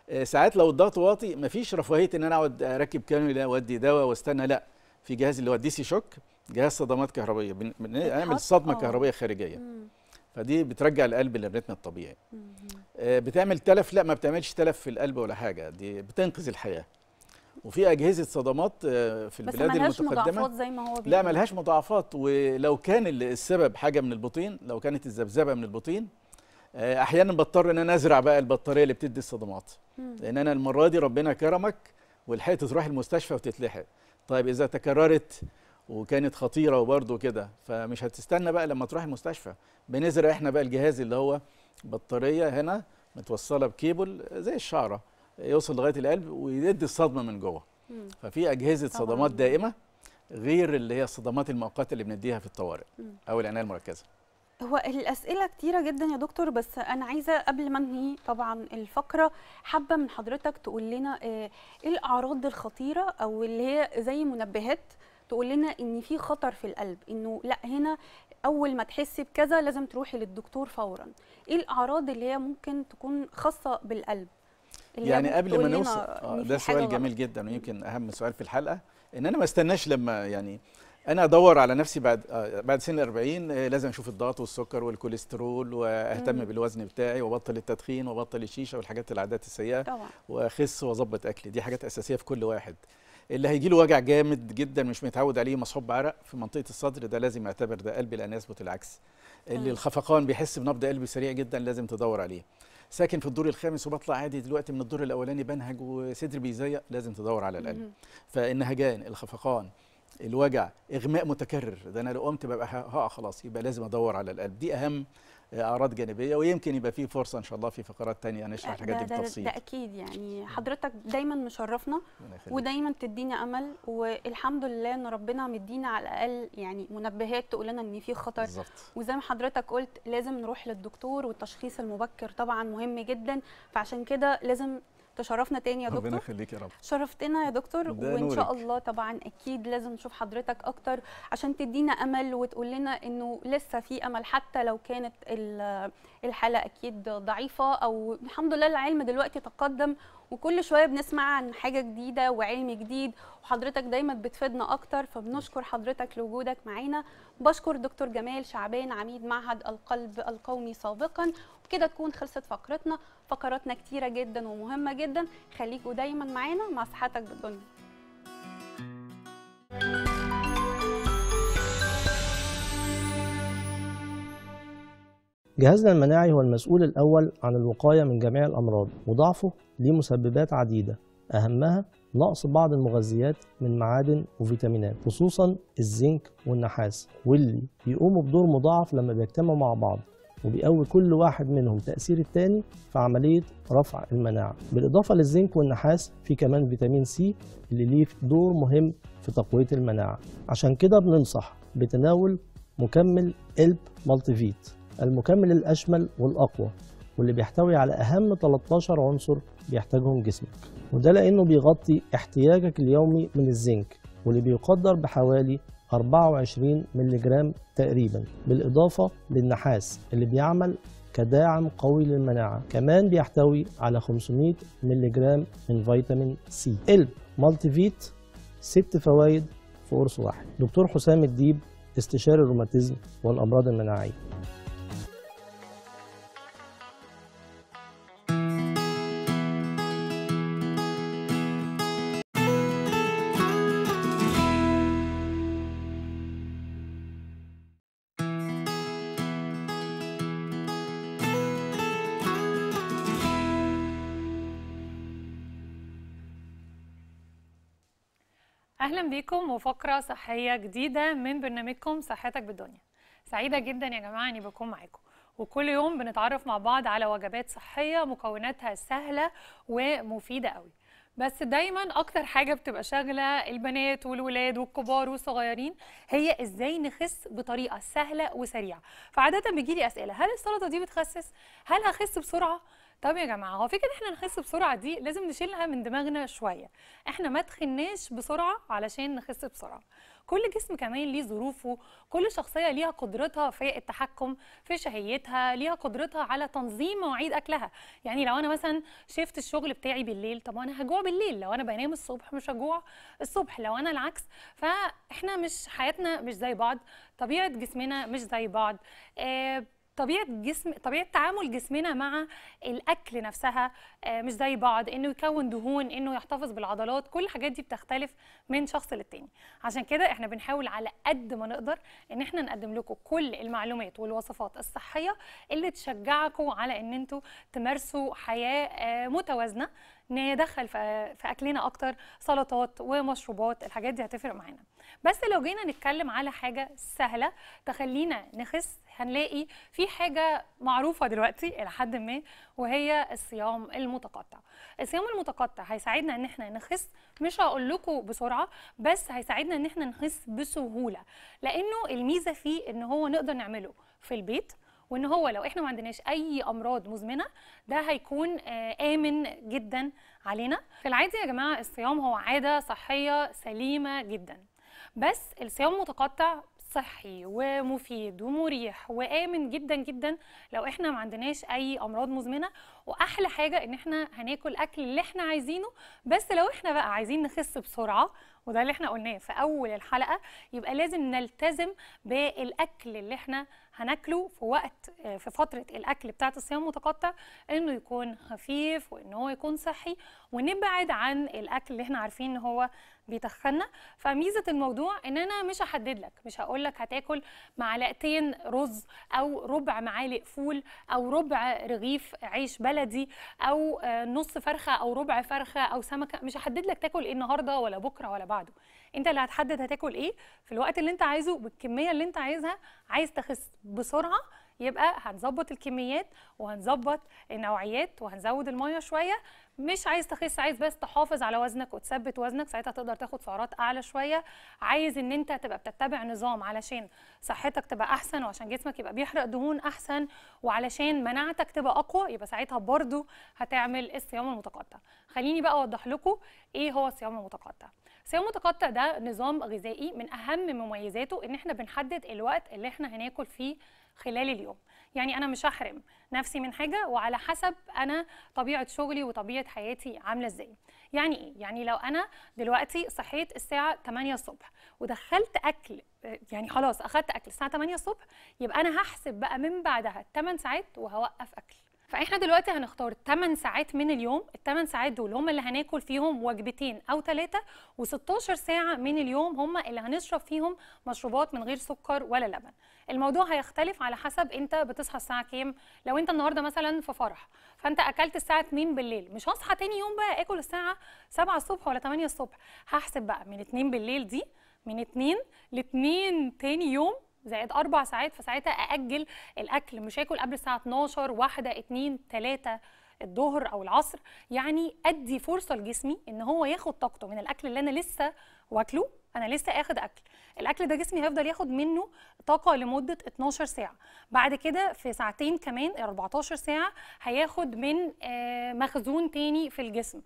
[SPEAKER 6] آه، ساعات لو الضغط واطي مفيش رفاهيه ان انا اقعد اركب كانولا وادي دواء واستنى لا في جهاز اللي هو الدي سي شوك جهاز صدمات كهربيه بنعمل صدمه كهربائيه كهربيه خارجيه مم. فدي بترجع القلب لبنتنا الطبيعي آه، بتعمل تلف لا ما بتعملش تلف في القلب ولا حاجه دي بتنقذ الحياه وفي اجهزه صدمات آه، في البلاد بس المتقدمه مضاعفات
[SPEAKER 1] زي ما هو بيقول لا ملهاش
[SPEAKER 6] مضاعفات ولو كان السبب حاجه من البطين لو كانت الذبذبه من البطين آه، احيانا بضطر ان انا ازرع بقى البطاريه اللي بتدي الصدمات لان انا المره دي ربنا كرمك ولحقت تروح المستشفى وتتلحق طيب اذا تكررت وكانت خطيره وبرده كده فمش هتستنى بقى لما تروح المستشفى بنزرع احنا بقى الجهاز اللي هو بطاريه هنا متوصله بكيبل زي الشعره يوصل لغايه القلب ويدي الصدمه من جوه ففي اجهزه صدمات دائمه غير اللي هي الصدمات المؤقته اللي بنديها في الطوارئ او العنايه المركزه
[SPEAKER 1] هو الأسئلة كتيرة جدا يا دكتور بس أنا عايزة قبل ما أنهي طبعا الفقرة حابة من حضرتك تقول لنا آه، إيه الأعراض الخطيرة أو اللي هي زي منبهات تقول لنا ان في خطر في القلب انه لا هنا اول ما تحسي بكذا لازم تروحي للدكتور فورا ايه الاعراض اللي هي ممكن تكون خاصه بالقلب
[SPEAKER 6] يعني قبل ما نوصل آه، ده سؤال جميل جدا ويمكن اهم سؤال في الحلقه ان انا ما استناش لما يعني انا ادور على نفسي بعد آه، بعد سن 40 آه، لازم اشوف الضغط والسكر والكوليسترول واهتم مم. بالوزن بتاعي وابطل التدخين وابطل الشيشه والحاجات العادات السيئه واخس واظبط اكلي دي حاجات اساسيه في كل واحد اللي هيجي له وجع جامد جدا مش متعود عليه مصحوب عرق في منطقه الصدر ده لازم يعتبر ده قلب لان يثبت العكس اللي أيوة. الخفقان بيحس بنبض قلبي سريع جدا لازم تدور عليه ساكن في الدور الخامس وبطلع عادي دلوقتي من الدور الاولاني بنهج وصدري بيزيق لازم تدور على القلب فالنهجان الخفقان الوجع اغماء متكرر ده انا لو قمت ببقى هقع خلاص يبقى لازم ادور على القلب دي اهم اعراض جانبيه ويمكن يبقى في فرصه ان شاء الله في فقرات ثانيه نشرح الحاجات دي بالتفصيل ده, ده
[SPEAKER 1] اكيد يعني حضرتك دايما مشرفنا ودايما تدينا امل والحمد لله ان ربنا مدينا على الاقل يعني منبهات تقول لنا ان في خطر بالزبط. وزي ما حضرتك قلت لازم نروح للدكتور والتشخيص المبكر طبعا مهم جدا فعشان كده لازم تشرفنا تاني يا دكتور ربنا يخليك يا رب شرفتنا يا دكتور وان شاء الله طبعا اكيد لازم نشوف حضرتك اكتر عشان تدينا امل وتقول لنا انه لسه في امل حتى لو كانت الحاله اكيد ضعيفه او الحمد لله العلم دلوقتي تقدم وكل شويه بنسمع عن حاجه جديده وعلم جديد وحضرتك دايما بتفيدنا اكتر فبنشكر حضرتك لوجودك معانا بشكر دكتور جمال شعبان عميد معهد القلب القومي سابقا كده تكون خلصت فقرتنا فقراتنا كتيره جدا ومهمه جدا خليكوا دايما معانا مع صحتك بالدنيا
[SPEAKER 5] جهازنا المناعي هو المسؤول الأول عن الوقاية من جميع الأمراض وضعفه ليه مسببات عديدة أهمها نقص بعض المغذيات من معادن وفيتامينات خصوصا الزنك والنحاس واللي بيقوموا بدور مضاعف لما بيجتمعوا مع بعض وبيقوي كل واحد منهم تأثير التاني في عملية رفع المناعة بالإضافة للزنك والنحاس في كمان فيتامين سي اللي ليه دور مهم في تقوية المناعة عشان كده بننصح بتناول مكمل إلب مالتيفيت المكمل الأشمل والأقوى واللي بيحتوي على أهم 13 عنصر بيحتاجهم جسمك وده لأنه بيغطي احتياجك اليومي من الزنك واللي بيقدر بحوالي 24 ملغ تقريبا بالإضافة للنحاس اللي بيعمل كداعم قوي للمناعة كمان بيحتوي على 500 ملغ من فيتامين سي قلب مالتي فيت ست فوائد في قرص واحد دكتور حسام الديب استشاري الروماتيزم والأمراض المناعية
[SPEAKER 7] بيكم وفقرة صحية جديدة من برنامجكم صحتك بالدنيا سعيدة جدا يا جماعة أني بكون معاكم وكل يوم بنتعرف مع بعض على وجبات صحية مكوناتها سهلة ومفيدة قوي بس دايما اكتر حاجه بتبقى شاغله البنات والولاد والكبار والصغيرين هي ازاي نخس بطريقه سهله وسريعه فعاده بيجي لي اسئله هل السلطه دي بتخسس هل هخس بسرعه طب يا جماعه هو فكره احنا نخس بسرعه دي لازم نشيلها من دماغنا شويه احنا ما تخناش بسرعه علشان نخس بسرعه كل جسم كمان ليه ظروفه كل شخصيه ليها قدرتها في التحكم في شهيتها ليها قدرتها على تنظيم مواعيد اكلها يعني لو انا مثلا شفت الشغل بتاعي بالليل طب انا هجوع بالليل لو انا بنام الصبح مش هجوع الصبح لو انا العكس فاحنا مش حياتنا مش زي بعض طبيعه جسمنا مش زي بعض آه طبيعه جسم طبيعه تعامل جسمنا مع الاكل نفسها آه، مش زي بعض انه يكون دهون انه يحتفظ بالعضلات كل الحاجات دي بتختلف من شخص للتاني عشان كده احنا بنحاول على قد ما نقدر ان احنا نقدم لكم كل المعلومات والوصفات الصحيه اللي تشجعكم على ان انتوا تمارسوا حياه آه، متوازنه ندخل في اكلنا اكتر سلطات ومشروبات الحاجات دي هتفرق معانا بس لو جينا نتكلم على حاجه سهله تخلينا نخس هنلاقي في حاجه معروفه دلوقتي الى حد ما وهي الصيام المتقطع الصيام المتقطع هيساعدنا ان احنا نخس مش هقول لكم بسرعه بس هيساعدنا ان احنا نخس بسهوله لانه الميزه فيه ان هو نقدر نعمله في البيت وان هو لو احنا ما عندناش اي امراض مزمنه ده هيكون آه، امن جدا علينا في العادي يا جماعه الصيام هو عاده صحيه سليمه جدا بس الصيام المتقطع صحي ومفيد ومريح وامن جدا جدا لو احنا ما عندناش اي امراض مزمنه واحلى حاجه ان احنا هناكل اكل اللي احنا عايزينه بس لو احنا بقى عايزين نخس بسرعه وده اللي احنا قلناه في اول الحلقه يبقى لازم نلتزم بالاكل اللي احنا هناكله في وقت في فتره الاكل بتاعه الصيام المتقطع انه يكون خفيف وان هو يكون صحي ونبعد عن الاكل اللي احنا عارفين ان هو بيتخنى فميزه الموضوع ان انا مش هحدد لك مش هقول لك هتاكل معلقتين رز او ربع معالق فول او ربع رغيف عيش بلدي او آه، نص فرخه او ربع فرخه او سمكه مش هحدد لك تاكل ايه النهارده ولا بكره ولا بعده انت اللي هتحدد هتاكل ايه في الوقت اللي انت عايزه بالكميه اللي انت عايزها عايز تخس بسرعه يبقى هنظبط الكميات وهنظبط النوعيات وهنزود الميه شويه مش عايز تخس عايز بس تحافظ على وزنك وتثبت وزنك ساعتها تقدر تاخد سعرات اعلى شويه عايز ان انت تبقى بتتبع نظام علشان صحتك تبقى احسن وعشان جسمك يبقى بيحرق دهون احسن وعلشان مناعتك تبقى اقوى يبقى ساعتها برضو هتعمل الصيام المتقطع خليني بقى اوضح لكم ايه هو الصيام المتقطع صيام متقطع ده نظام غذائي من اهم مميزاته ان احنا بنحدد الوقت اللي احنا هناكل فيه خلال اليوم يعني انا مش هحرم نفسي من حاجه وعلى حسب انا طبيعه شغلي وطبيعه حياتي عامله ازاي يعني ايه يعني لو انا دلوقتي صحيت الساعه 8 الصبح ودخلت اكل يعني خلاص اخدت اكل الساعه 8 الصبح يبقى انا هحسب بقى من بعدها 8 ساعات وهوقف اكل فاحنا دلوقتي هنختار 8 ساعات من اليوم ال 8 ساعات دول هم اللي هناكل فيهم وجبتين او ثلاثه و16 ساعه من اليوم هم اللي هنشرب فيهم مشروبات من غير سكر ولا لبن الموضوع هيختلف على حسب انت بتصحى الساعه كام لو انت النهارده مثلا في فرح فانت اكلت الساعه 2 بالليل مش هصحى تاني يوم بقى اكل الساعه 7 الصبح ولا 8 الصبح هحسب بقى من 2 بالليل دي من 2 ل 2 تاني يوم زائد اربع ساعات فساعتها ااجل الاكل مش هاكل قبل الساعه 12 1 2 3 الظهر او العصر يعني ادي فرصه لجسمي ان هو ياخد طاقته من الاكل اللي انا لسه واكله انا لسه اخد اكل الاكل ده جسمي هيفضل ياخد منه طاقه لمده 12 ساعه بعد كده في ساعتين كمان 14 ساعه هياخد من آه، مخزون تاني في الجسم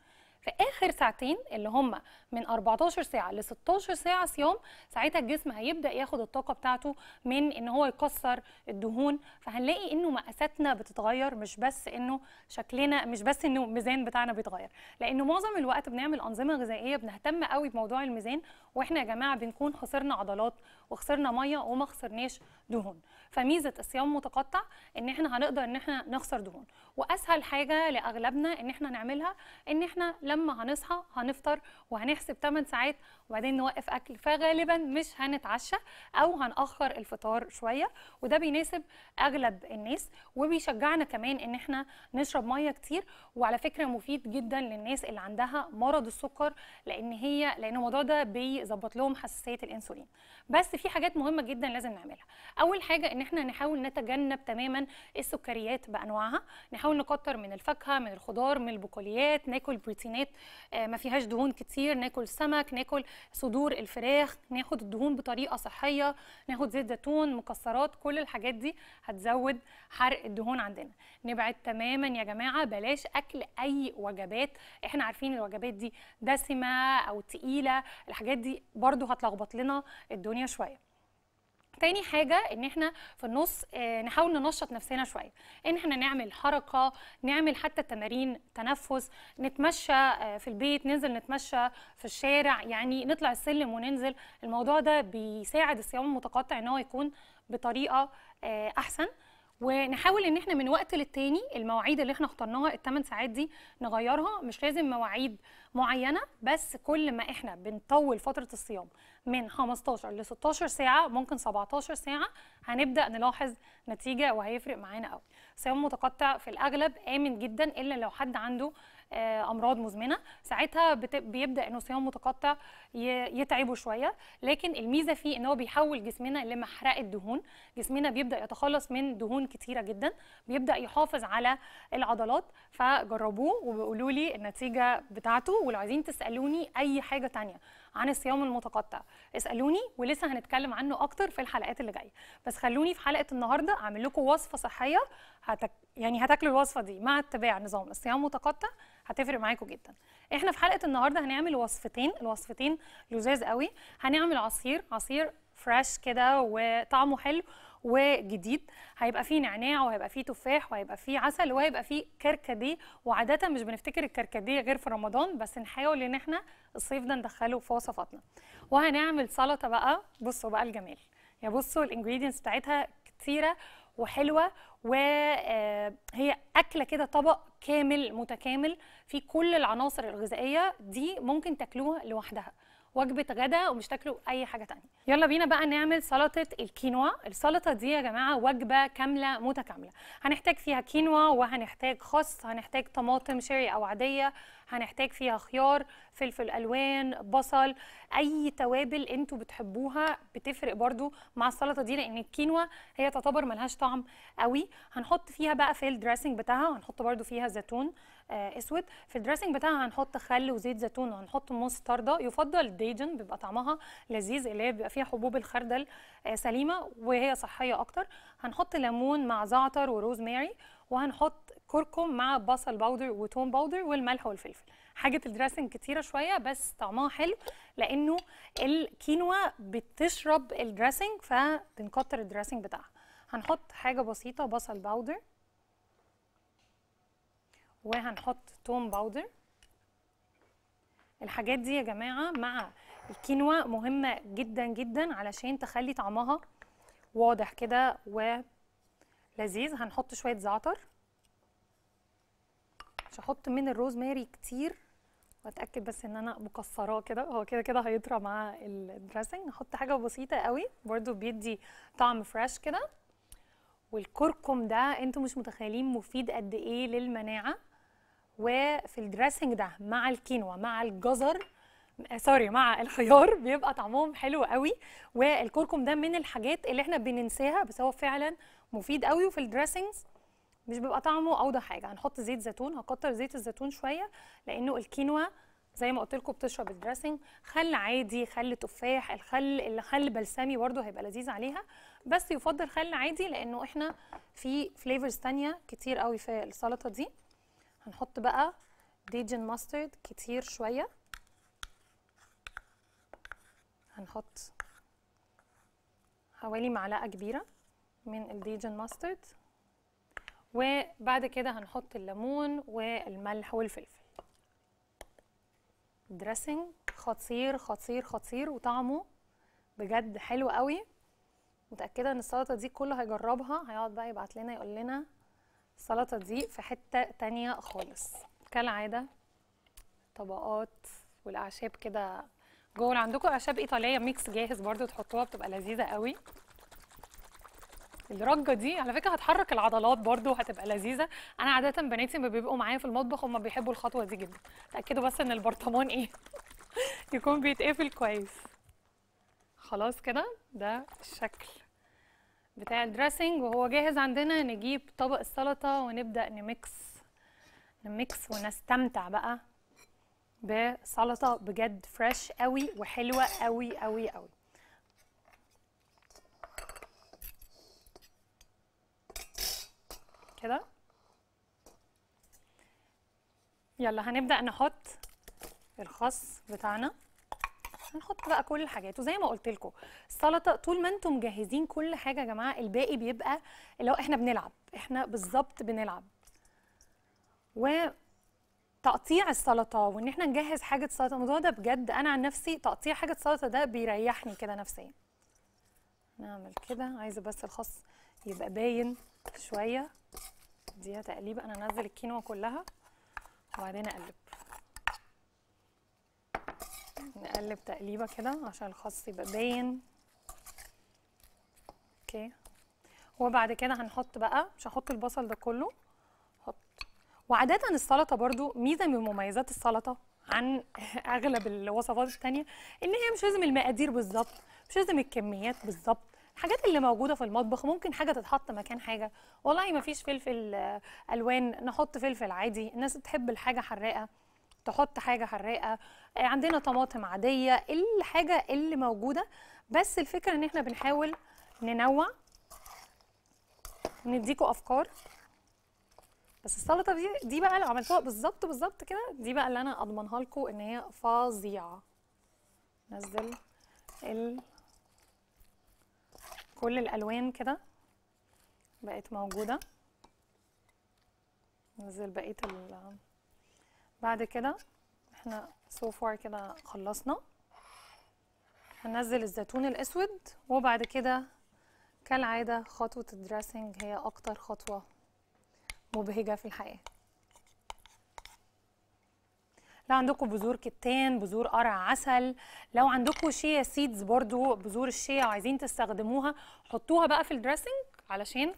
[SPEAKER 7] في اخر ساعتين اللي هم من 14 ساعه ل 16 ساعه صيام ساعتها الجسم هيبدا ياخد الطاقه بتاعته من ان هو يكسر الدهون فهنلاقي انه مقاساتنا بتتغير مش بس انه شكلنا مش بس انه الميزان بتاعنا بيتغير لانه معظم الوقت بنعمل انظمه غذائيه بنهتم قوي بموضوع الميزان واحنا يا جماعه بنكون خسرنا عضلات وخسرنا ميه وما خسرناش دهون فميزه الصيام المتقطع ان احنا هنقدر ان احنا نخسر دهون واسهل حاجه لاغلبنا ان احنا نعملها ان احنا لما هنصحى هنفطر وهنحسب 8 ساعات وبعدين نوقف اكل فغالبا مش هنتعشى او هنأخر الفطار شويه وده بيناسب اغلب الناس وبيشجعنا كمان ان احنا نشرب ميه كتير وعلى فكره مفيد جدا للناس اللي عندها مرض السكر لان هي لان الموضوع ده بيظبط لهم حساسيه الانسولين بس في حاجات مهمه جدا لازم نعملها اول حاجه ان احنا نحاول نتجنب تماما السكريات بانواعها نحاول نكتر من الفاكهه من الخضار من البقوليات ناكل بروتينات آه، ما فيهاش دهون كتير ناكل سمك ناكل صدور الفراخ ناخد الدهون بطريقه صحيه ناخد زيت زيتون مكسرات كل الحاجات دي هتزود حرق الدهون عندنا نبعد تماما يا جماعه بلاش اكل اي وجبات احنا عارفين الوجبات دي دسمه او تقيله الحاجات دي برضو هتلخبط لنا الدنيا شويه تاني حاجة ان احنا في النص آه، نحاول ننشط نفسنا شوية ان احنا نعمل حركة نعمل حتى تمارين تنفس نتمشى آه، في البيت ننزل نتمشى في الشارع يعني نطلع السلم وننزل الموضوع ده بيساعد الصيام المتقطع ان هو يكون بطريقة آه، احسن ونحاول ان احنا من وقت للتاني المواعيد اللي احنا اخترناها الثمان ساعات دي نغيرها مش لازم مواعيد معينه بس كل ما احنا بنطول فتره الصيام من 15 ل 16 ساعه ممكن 17 ساعه هنبدا نلاحظ نتيجه وهيفرق معانا قوي صيام متقطع في الاغلب امن جدا الا لو حد عنده آه، امراض مزمنه ساعتها بيبدا انه صيام متقطع يتعبه شويه لكن الميزه فيه ان هو بيحول جسمنا لمحرقه دهون جسمنا بيبدا يتخلص من دهون كتيره جدا بيبدا يحافظ على العضلات فجربوه وبيقولوا لي النتيجه بتاعته ولو عايزين تسالوني اي حاجه تانية عن الصيام المتقطع اسالوني ولسه هنتكلم عنه اكتر في الحلقات اللي جايه بس خلوني في حلقه النهارده اعمل لكم وصفه صحيه هتك... يعني هتاكلوا الوصفه دي مع اتباع نظام الصيام المتقطع هتفرق معاكم جدا احنا في حلقه النهارده هنعمل وصفتين الوصفتين لذاذ قوي هنعمل عصير عصير فريش كده وطعمه حلو وجديد هيبقى فيه نعناع وهيبقى فيه تفاح وهيبقى فيه عسل وهيبقى فيه كركديه وعاده مش بنفتكر الكركديه غير في رمضان بس نحاول ان احنا الصيف ده ندخله في وصفاتنا وهنعمل سلطه بقى بصوا بقى الجمال يا بصوا الانجريدينتس بتاعتها كتيره وحلوه وهي آه، اكله كده طبق كامل متكامل فيه كل العناصر الغذائيه دي ممكن تاكلوها لوحدها وجبه غدا ومش تاكلوا اي حاجه تانية يلا بينا بقى نعمل سلطه الكينوا السلطه دي يا جماعه وجبه كامله متكامله هنحتاج فيها كينوا وهنحتاج خس هنحتاج طماطم شيري او عاديه هنحتاج فيها خيار فلفل الوان بصل اي توابل انتوا بتحبوها بتفرق برضو مع السلطه دي لان الكينوا هي تعتبر ملهاش طعم قوي هنحط فيها بقى في الدريسنج بتاعها هنحط برضو فيها زيتون آه، اسود في الدريسنج بتاعها هنحط خل وزيت زيتون وهنحط مستردة يفضل ديجن بيبقى طعمها لذيذ اللي هي بيبقى فيها حبوب الخردل آه، سليمة وهي صحية اكتر هنحط ليمون مع زعتر وروز ماري وهنحط كركم مع بصل باودر وتوم باودر والملح والفلفل حاجه الدريسنج كتيره شويه بس طعمها حلو لانه الكينوا بتشرب الدريسنج فبنكتر الدريسنج بتاعها هنحط حاجه بسيطه بصل باودر وهنحط توم باودر الحاجات دي يا جماعه مع الكينوا مهمه جدا جدا علشان تخلي طعمها واضح كده ولذيذ هنحط شويه زعتر مش هحط من الروزماري كتير واتاكد بس ان انا مكسراه كده هو كده كده هيطرى مع الدريسنج هحط حاجه بسيطه قوي برده بيدي طعم فريش كده والكركم ده انتوا مش متخيلين مفيد قد ايه للمناعه وفي الدريسنج ده مع الكينوا مع الجزر سوري مع الخيار بيبقى طعمهم حلو قوي والكركم ده من الحاجات اللي احنا بننساها بس هو فعلا مفيد قوي وفي الدريسنجز مش بيبقى طعمه اوضح حاجه هنحط زيت زيتون هكتر زيت الزيتون شويه لانه الكينوا زي ما قلت لكم بتشرب الدريسنج خل عادي خل تفاح الخل اللي خل بلسمي برده هيبقى لذيذ عليها بس يفضل خل عادي لانه احنا في فليفرز ثانيه كتير قوي في السلطه دي هنحط بقى ديجن ماسترد كتير شويه هنحط حوالي معلقه كبيره من الديجن ماسترد وبعد كده هنحط الليمون والملح والفلفل دريسنج خطير خطير خطير وطعمه بجد حلو قوي متاكده ان السلطه دي كله هيجربها هيقعد بقى يبعت لنا يقول لنا السلطه دي في حته تانية خالص كالعاده طبقات والاعشاب كده جوه عندكم اعشاب ايطاليه ميكس جاهز برضو تحطوها بتبقى لذيذه قوي الرجه دي على فكره هتحرك العضلات برضو هتبقى لذيذه انا عاده بناتي ما بيبقوا معايا في المطبخ هم بيحبوا الخطوه دي جدا تاكدوا بس ان البرطمان ايه يكون بيتقفل كويس خلاص كده ده الشكل بتاع الدريسنج وهو جاهز عندنا نجيب طبق السلطة ونبدأ نميكس نميكس ونستمتع بقى بسلطة بجد فريش قوي وحلوة قوي قوي قوي كده يلا هنبدأ نحط الخس بتاعنا هنحط بقى كل الحاجات وزي ما قلت لكم السلطه طول ما انتم مجهزين كل حاجه يا جماعه الباقي بيبقى اللي هو احنا بنلعب احنا بالظبط بنلعب وتقطيع السلطه وان احنا نجهز حاجه سلطه الموضوع ده بجد انا عن نفسي تقطيع حاجه سلطه ده بيريحني كده نفسيا نعمل كده عايزه بس الخص يبقى باين شويه اديها تقليب انا انزل الكينوا كلها وبعدين اقلب نقلب تقليبه كده عشان الخس يبقى باين اوكي وبعد كده هنحط بقى مش هحط البصل ده كله حط وعاده السلطه برضو ميزه من مميزات السلطه عن اغلب الوصفات الثانيه ان هي مش لازم المقادير بالظبط مش لازم الكميات بالظبط الحاجات اللي موجوده في المطبخ ممكن حاجه تتحط مكان حاجه والله ما فيش فلفل آه، الوان نحط فلفل عادي الناس بتحب الحاجه حراقه تحط حاجه حراقه آه، عندنا طماطم عاديه الحاجه اللي موجوده بس الفكره ان احنا بنحاول ننوع نديكوا افكار بس السلطه دي دي بقى لو عملتوها بالظبط بالظبط كده دي بقى اللي انا اضمنها لكم ان هي فظيعه نزل ال كل الالوان كده بقت موجوده نزل بقيه ال بعد كده احنا سو فار كده خلصنا هننزل الزيتون الاسود وبعد كده كالعاده خطوه الدريسنج هي اكتر خطوه مبهجه في الحياه لو عندكم بذور كتان بذور قرع عسل لو عندكم شيا سيدز برضو بذور الشيا وعايزين تستخدموها حطوها بقى في الدريسنج علشان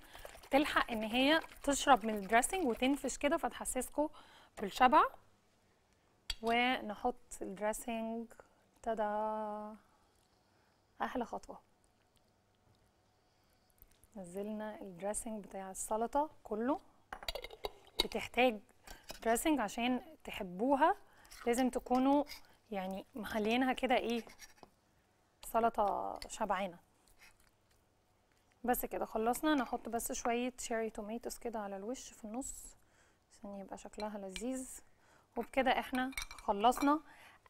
[SPEAKER 7] تلحق ان هي تشرب من الدريسنج وتنفش كده فتحسسكم بالشبع ونحط الدريسنج تدا احلى خطوه نزلنا الدريسنج بتاع السلطه كله بتحتاج دريسنج عشان تحبوها لازم تكونوا يعني مخلينها كده ايه سلطه شبعانه بس كده خلصنا نحط بس شويه شيري توميتوس كده على الوش في النص عشان يبقى شكلها لذيذ وبكده احنا خلصنا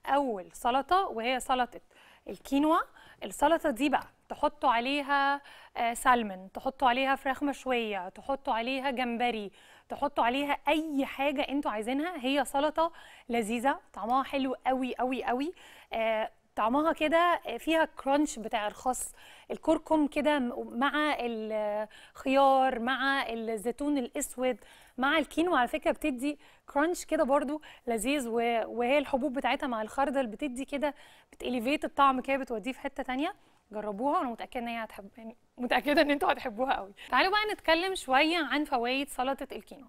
[SPEAKER 7] اول سلطه وهي سلطه الكينوا السلطه دي بقى تحطوا عليها آه، سالمون تحطوا عليها فراخ مشويه تحطوا عليها جمبري تحطوا عليها اي حاجه انتوا عايزينها هي سلطه لذيذه طعمها حلو قوي قوي قوي آه، طعمها كده آه، فيها كرانش بتاع الخس الكركم كده مع الخيار مع الزيتون الاسود مع الكينو على فكره بتدي كرانش كده برده لذيذ وهي الحبوب بتاعتها مع الخردل بتدي كده بتاليفيت الطعم كده بتوديه في حته تانية جربوها وانا متاكده ان هي هتحب يعني متاكده ان انتوا هتحبوها قوي تعالوا بقى نتكلم شويه عن فوائد سلطه الكينو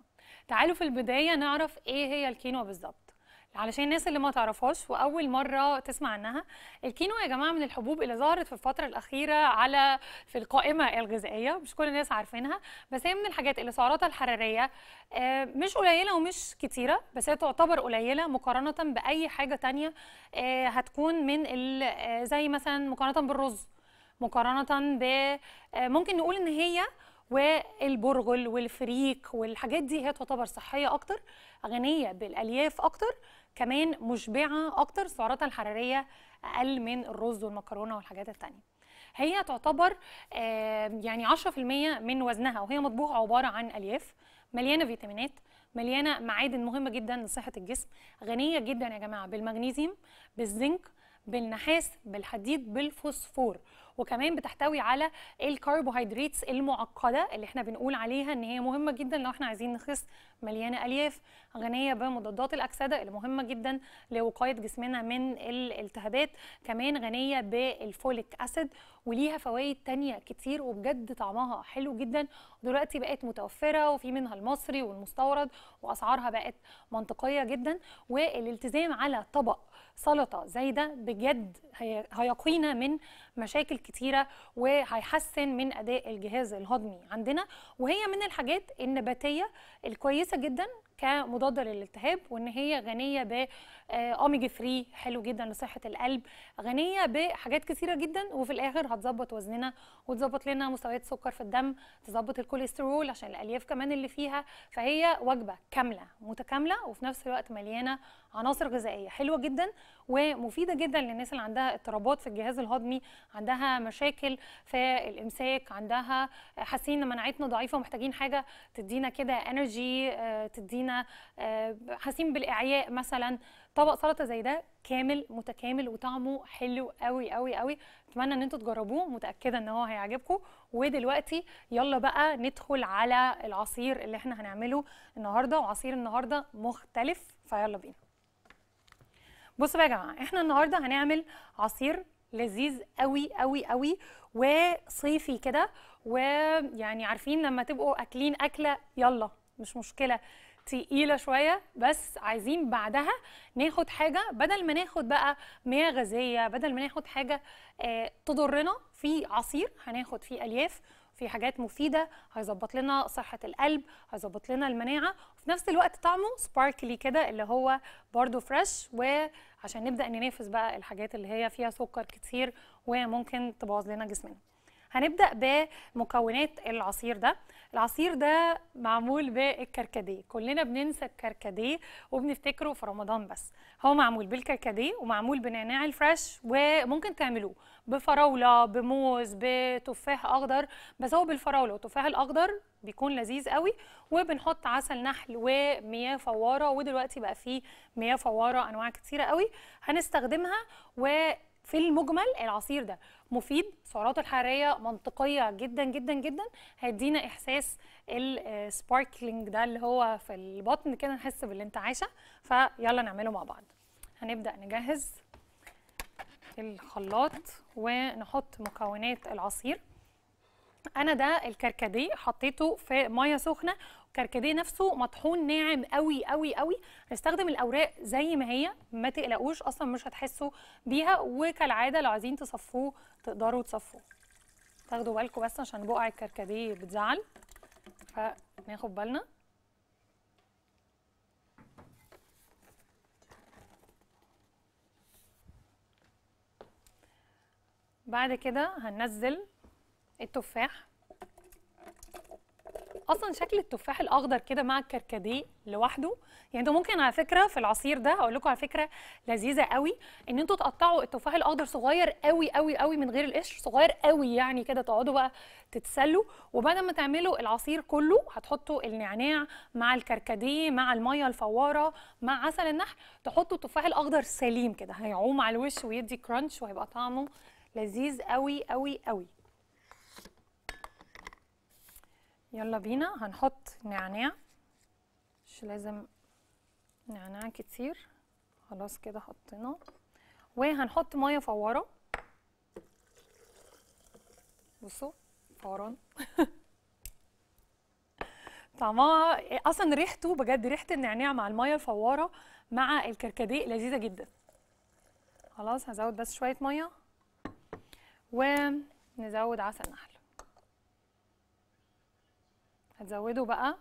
[SPEAKER 7] تعالوا في البدايه نعرف ايه هي الكينوا بالظبط علشان الناس اللي ما تعرفهاش واول مره تسمع عنها الكينو يا جماعه من الحبوب اللي ظهرت في الفتره الاخيره على في القائمه الغذائيه مش كل الناس عارفينها بس هي من الحاجات اللي سعراتها الحراريه آه، مش قليله ومش كتيره بس هي تعتبر قليله مقارنه باي حاجه تانية آه، هتكون من آه، زي مثلا مقارنه بالرز مقارنه ب ممكن نقول ان هي والبرغل والفريك والحاجات دي هي تعتبر صحيه اكتر غنيه بالالياف اكتر كمان مشبعه اكتر سعراتها الحراريه اقل من الرز والمكرونه والحاجات التانيه هي تعتبر يعني 10% من وزنها وهي مطبوخه عباره عن الياف مليانه فيتامينات مليانه معادن مهمه جدا لصحه الجسم غنيه جدا يا جماعه بالمغنيزيوم بالزنك بالنحاس بالحديد بالفوسفور وكمان بتحتوي على الكربوهيدرات المعقده اللي احنا بنقول عليها ان هي مهمه جدا لو احنا عايزين نخس مليانه الياف غنيه بمضادات الاكسده اللي مهمه جدا لوقايه جسمنا من الالتهابات كمان غنيه بالفوليك اسيد وليها فوائد تانية كتير وبجد طعمها حلو جدا دلوقتي بقت متوفرة وفي منها المصري والمستورد وأسعارها بقت منطقية جدا والالتزام على طبق سلطه زي ده بجد هيقينا من مشاكل كتيره وهيحسن من اداء الجهاز الهضمي عندنا وهي من الحاجات النباتيه الكويسه جدا كمضاد للالتهاب وان هي غنيه ب اوميجا آه، 3 حلو جدا لصحه القلب غنيه بحاجات كثيره جدا وفي الاخر هتظبط وزننا وتظبط لنا مستويات السكر في الدم تظبط الكوليسترول عشان الالياف كمان اللي فيها فهي وجبه كامله متكامله وفي نفس الوقت مليانه عناصر غذائيه حلوه جدا ومفيده جدا للناس اللي عندها اضطرابات في الجهاز الهضمي عندها مشاكل في الامساك عندها حاسين ان مناعتنا ضعيفه ومحتاجين حاجه تدينا كده انرجي آه، تدينا آه، حاسين بالاعياء مثلا طبق سلطه زي ده كامل متكامل وطعمه حلو قوي قوي قوي اتمنى ان انتوا تجربوه متاكده ان هو هيعجبكم ودلوقتي يلا بقى ندخل على العصير اللي احنا هنعمله النهارده وعصير النهارده مختلف فيلا بينا بصوا بقى يا جماعه احنا النهارده هنعمل عصير لذيذ قوي قوي قوي وصيفي كده ويعني عارفين لما تبقوا اكلين اكله يلا مش مشكله تقيله شويه بس عايزين بعدها ناخد حاجه بدل ما ناخد بقى مياه غازيه بدل ما ناخد حاجه آه، تضرنا في عصير هناخد فيه الياف في حاجات مفيده هيظبط لنا صحه القلب هيظبط لنا المناعه وفي نفس الوقت طعمه سباركلي كده اللي هو برده فريش وعشان نبدا ننافس بقى الحاجات اللي هي فيها سكر كتير وممكن تبوظ لنا جسمنا هنبدأ بمكونات العصير ده العصير ده معمول بالكركديه كلنا بننسى الكركديه وبنفتكره في رمضان بس هو معمول بالكركديه ومعمول بنعناع الفريش وممكن تعملوه بفراوله بموز بتفاح اخضر بس هو بالفراوله والتفاح الاخضر بيكون لذيذ قوي وبنحط عسل نحل ومياه فواره ودلوقتي بقى فيه مياه فواره انواع كتيره قوي هنستخدمها و في المجمل العصير ده مفيد سعراته الحراريه منطقيه جدا جدا جدا هيدينا احساس السباركلينج آه، ده اللي هو في البطن كده نحس بالانتعاشه فيلا نعمله مع بعض هنبدا نجهز الخلاط ونحط مكونات العصير انا ده الكركديه حطيته في ميه سخنه الكركديه نفسه مطحون ناعم قوي قوي قوي هنستخدم الاوراق زي ما هي ما تقلقوش اصلا مش هتحسوا بيها وكالعاده لو عايزين تصفوه تقدروا تصفوه تاخدوا بالكم بس عشان بقع الكركديه بتزعل فناخد بالنا بعد كده هننزل التفاح اصلا شكل التفاح الاخضر كده مع الكركديه لوحده يعني انتوا ممكن على فكره في العصير ده هقول لكم على فكره لذيذه قوي ان انتوا تقطعوا التفاح الاخضر صغير قوي قوي قوي من غير القشر صغير قوي يعني كده تقعدوا بقى تتسلوا وبعد ما تعملوا العصير كله هتحطوا النعناع مع الكركديه مع الميه الفواره مع عسل النحل تحطوا التفاح الاخضر سليم كده هيعوم على الوش ويدي كرانش وهيبقى طعمه لذيذ قوي قوي قوي يلا بينا هنحط نعناع مش لازم نعناع كتير خلاص كده حطيناه وهنحط ميه فواره بصوا فوران طعمها اصلا ريحته بجد ريحه النعناع مع الميه الفواره مع الكركديه لذيذه جدا خلاص هزود بس شويه ميه ونزود عسل نحل هتزودوا بقى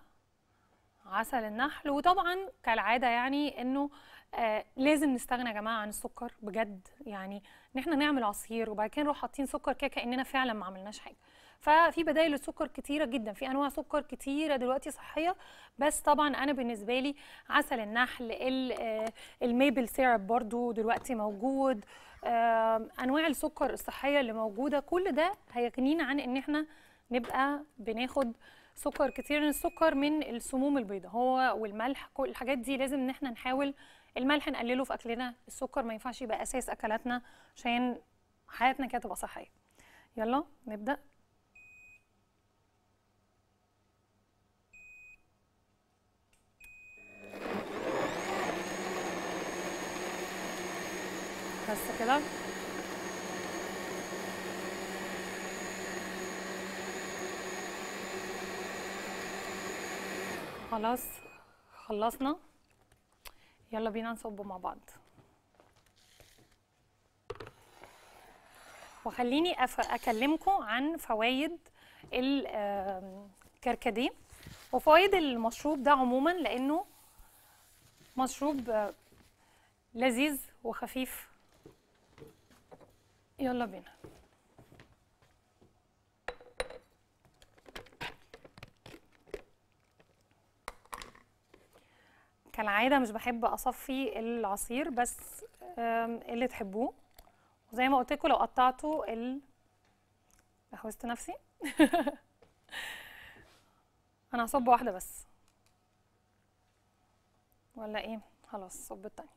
[SPEAKER 7] عسل النحل وطبعا كالعاده يعني انه آه لازم نستغنى يا جماعه عن السكر بجد يعني ان احنا نعمل عصير وبعد كده نروح حاطين سكر كده كاننا فعلا ما عملناش حاجه ففي بدائل للسكر كتيره جدا في انواع سكر كتيره دلوقتي صحيه بس طبعا انا بالنسبه لي عسل النحل آه، الميبل سيرب برضو دلوقتي موجود آه انواع السكر الصحيه اللي موجوده كل ده هيغنينا عن ان احنا نبقى بناخد سكر كتير السكر من السموم البيضاء هو والملح كل الحاجات دي لازم ان احنا نحاول الملح نقلله في اكلنا السكر ما ينفعش يبقى اساس اكلاتنا عشان حياتنا كده تبقى صحيه يلا نبدا بس كده خلاص خلصنا يلا بينا نصبه مع بعض وخليني اكلمكم عن فوائد الكركديه وفوائد المشروب ده عموما لانه مشروب آه، لذيذ وخفيف يلا بينا كالعاده مش بحب اصفي العصير بس اللي تحبوه وزي ما قلت لكم لو قطعته ال أحوزت نفسي انا هصب واحده بس ولا ايه خلاص صب التانية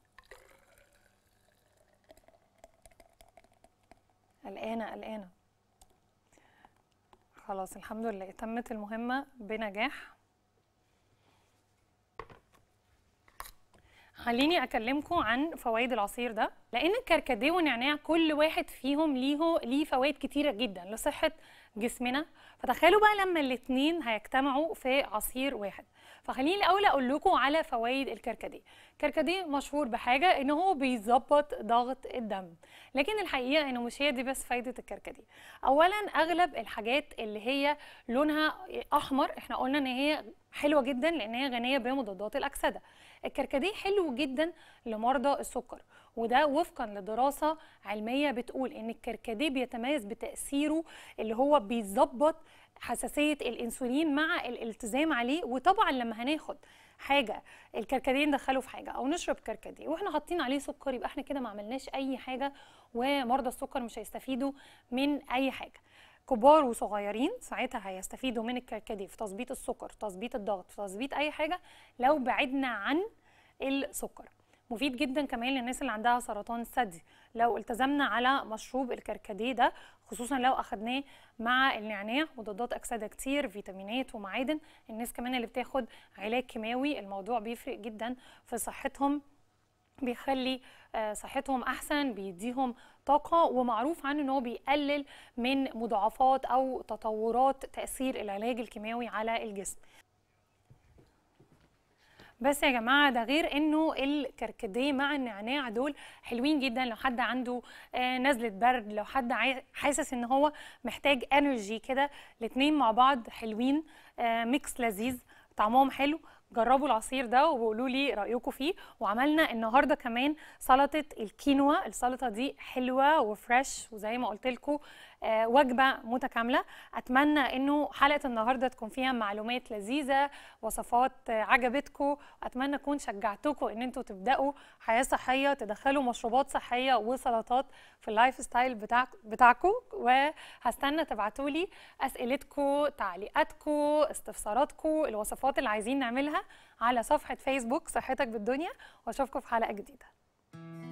[SPEAKER 7] قلقانه قلقانه خلاص الحمد لله تمت المهمه بنجاح خليني اكلمكم عن فوائد العصير ده لان الكركديه والنعناع كل واحد فيهم ليه ليه فوائد كتيره جدا لصحه جسمنا فتخيلوا بقى لما الاثنين هيجتمعوا في عصير واحد فخليني الاول اقول لكم على فوائد الكركديه الكركديه مشهور بحاجه ان هو بيظبط ضغط الدم لكن الحقيقه انه مش هي دي بس فايده الكركديه اولا اغلب الحاجات اللي هي لونها احمر احنا قلنا ان هي حلوه جدا لان هي غنيه بمضادات الاكسده الكركديه حلو جدا لمرضى السكر وده وفقا لدراسه علميه بتقول ان الكركديه بيتميز بتاثيره اللي هو بيظبط حساسيه الانسولين مع الالتزام عليه وطبعا لما هناخد حاجه الكركديه ندخله في حاجه او نشرب كركديه واحنا حاطين عليه سكر يبقى احنا كده ما عملناش اي حاجه ومرضى السكر مش هيستفيدوا من اي حاجه كبار وصغيرين ساعتها هيستفيدوا من الكركديه في تظبيط السكر تظبيط الضغط تظبيط اي حاجه لو بعدنا عن السكر مفيد جدا كمان للناس اللي عندها سرطان الثدي لو التزمنا على مشروب الكركديه ده خصوصا لو اخدناه مع النعناع مضادات اكسده كتير فيتامينات ومعادن الناس كمان اللي بتاخد علاج كيماوي الموضوع بيفرق جدا في صحتهم بيخلي آه، صحتهم احسن بيديهم طاقه ومعروف عنه ان هو بيقلل من مضاعفات او تطورات تاثير العلاج الكيماوي على الجسم بس يا جماعه ده غير انه الكركديه مع النعناع دول حلوين جدا لو حد عنده آه، نزله برد لو حد حاسس ان هو محتاج انرجي كده الاتنين مع بعض حلوين ميكس آه، لذيذ طعمهم حلو جربوا العصير ده وقولوا لي رايكم فيه وعملنا النهارده كمان سلطه الكينوا السلطه دي حلوه وفريش وزي ما قلت لكم آه، وجبه متكامله اتمنى انه حلقه النهارده تكون فيها معلومات لذيذه وصفات عجبتكم اتمنى اكون شجعتكم ان انتم تبداوا حياه صحيه تدخلوا مشروبات صحيه وسلطات في اللايف ستايل بتاعكم وهستنى تبعتوا لي اسئلتكم تعليقاتكم استفساراتكم الوصفات اللي عايزين نعملها على صفحه فيسبوك صحتك بالدنيا واشوفكم في حلقه جديده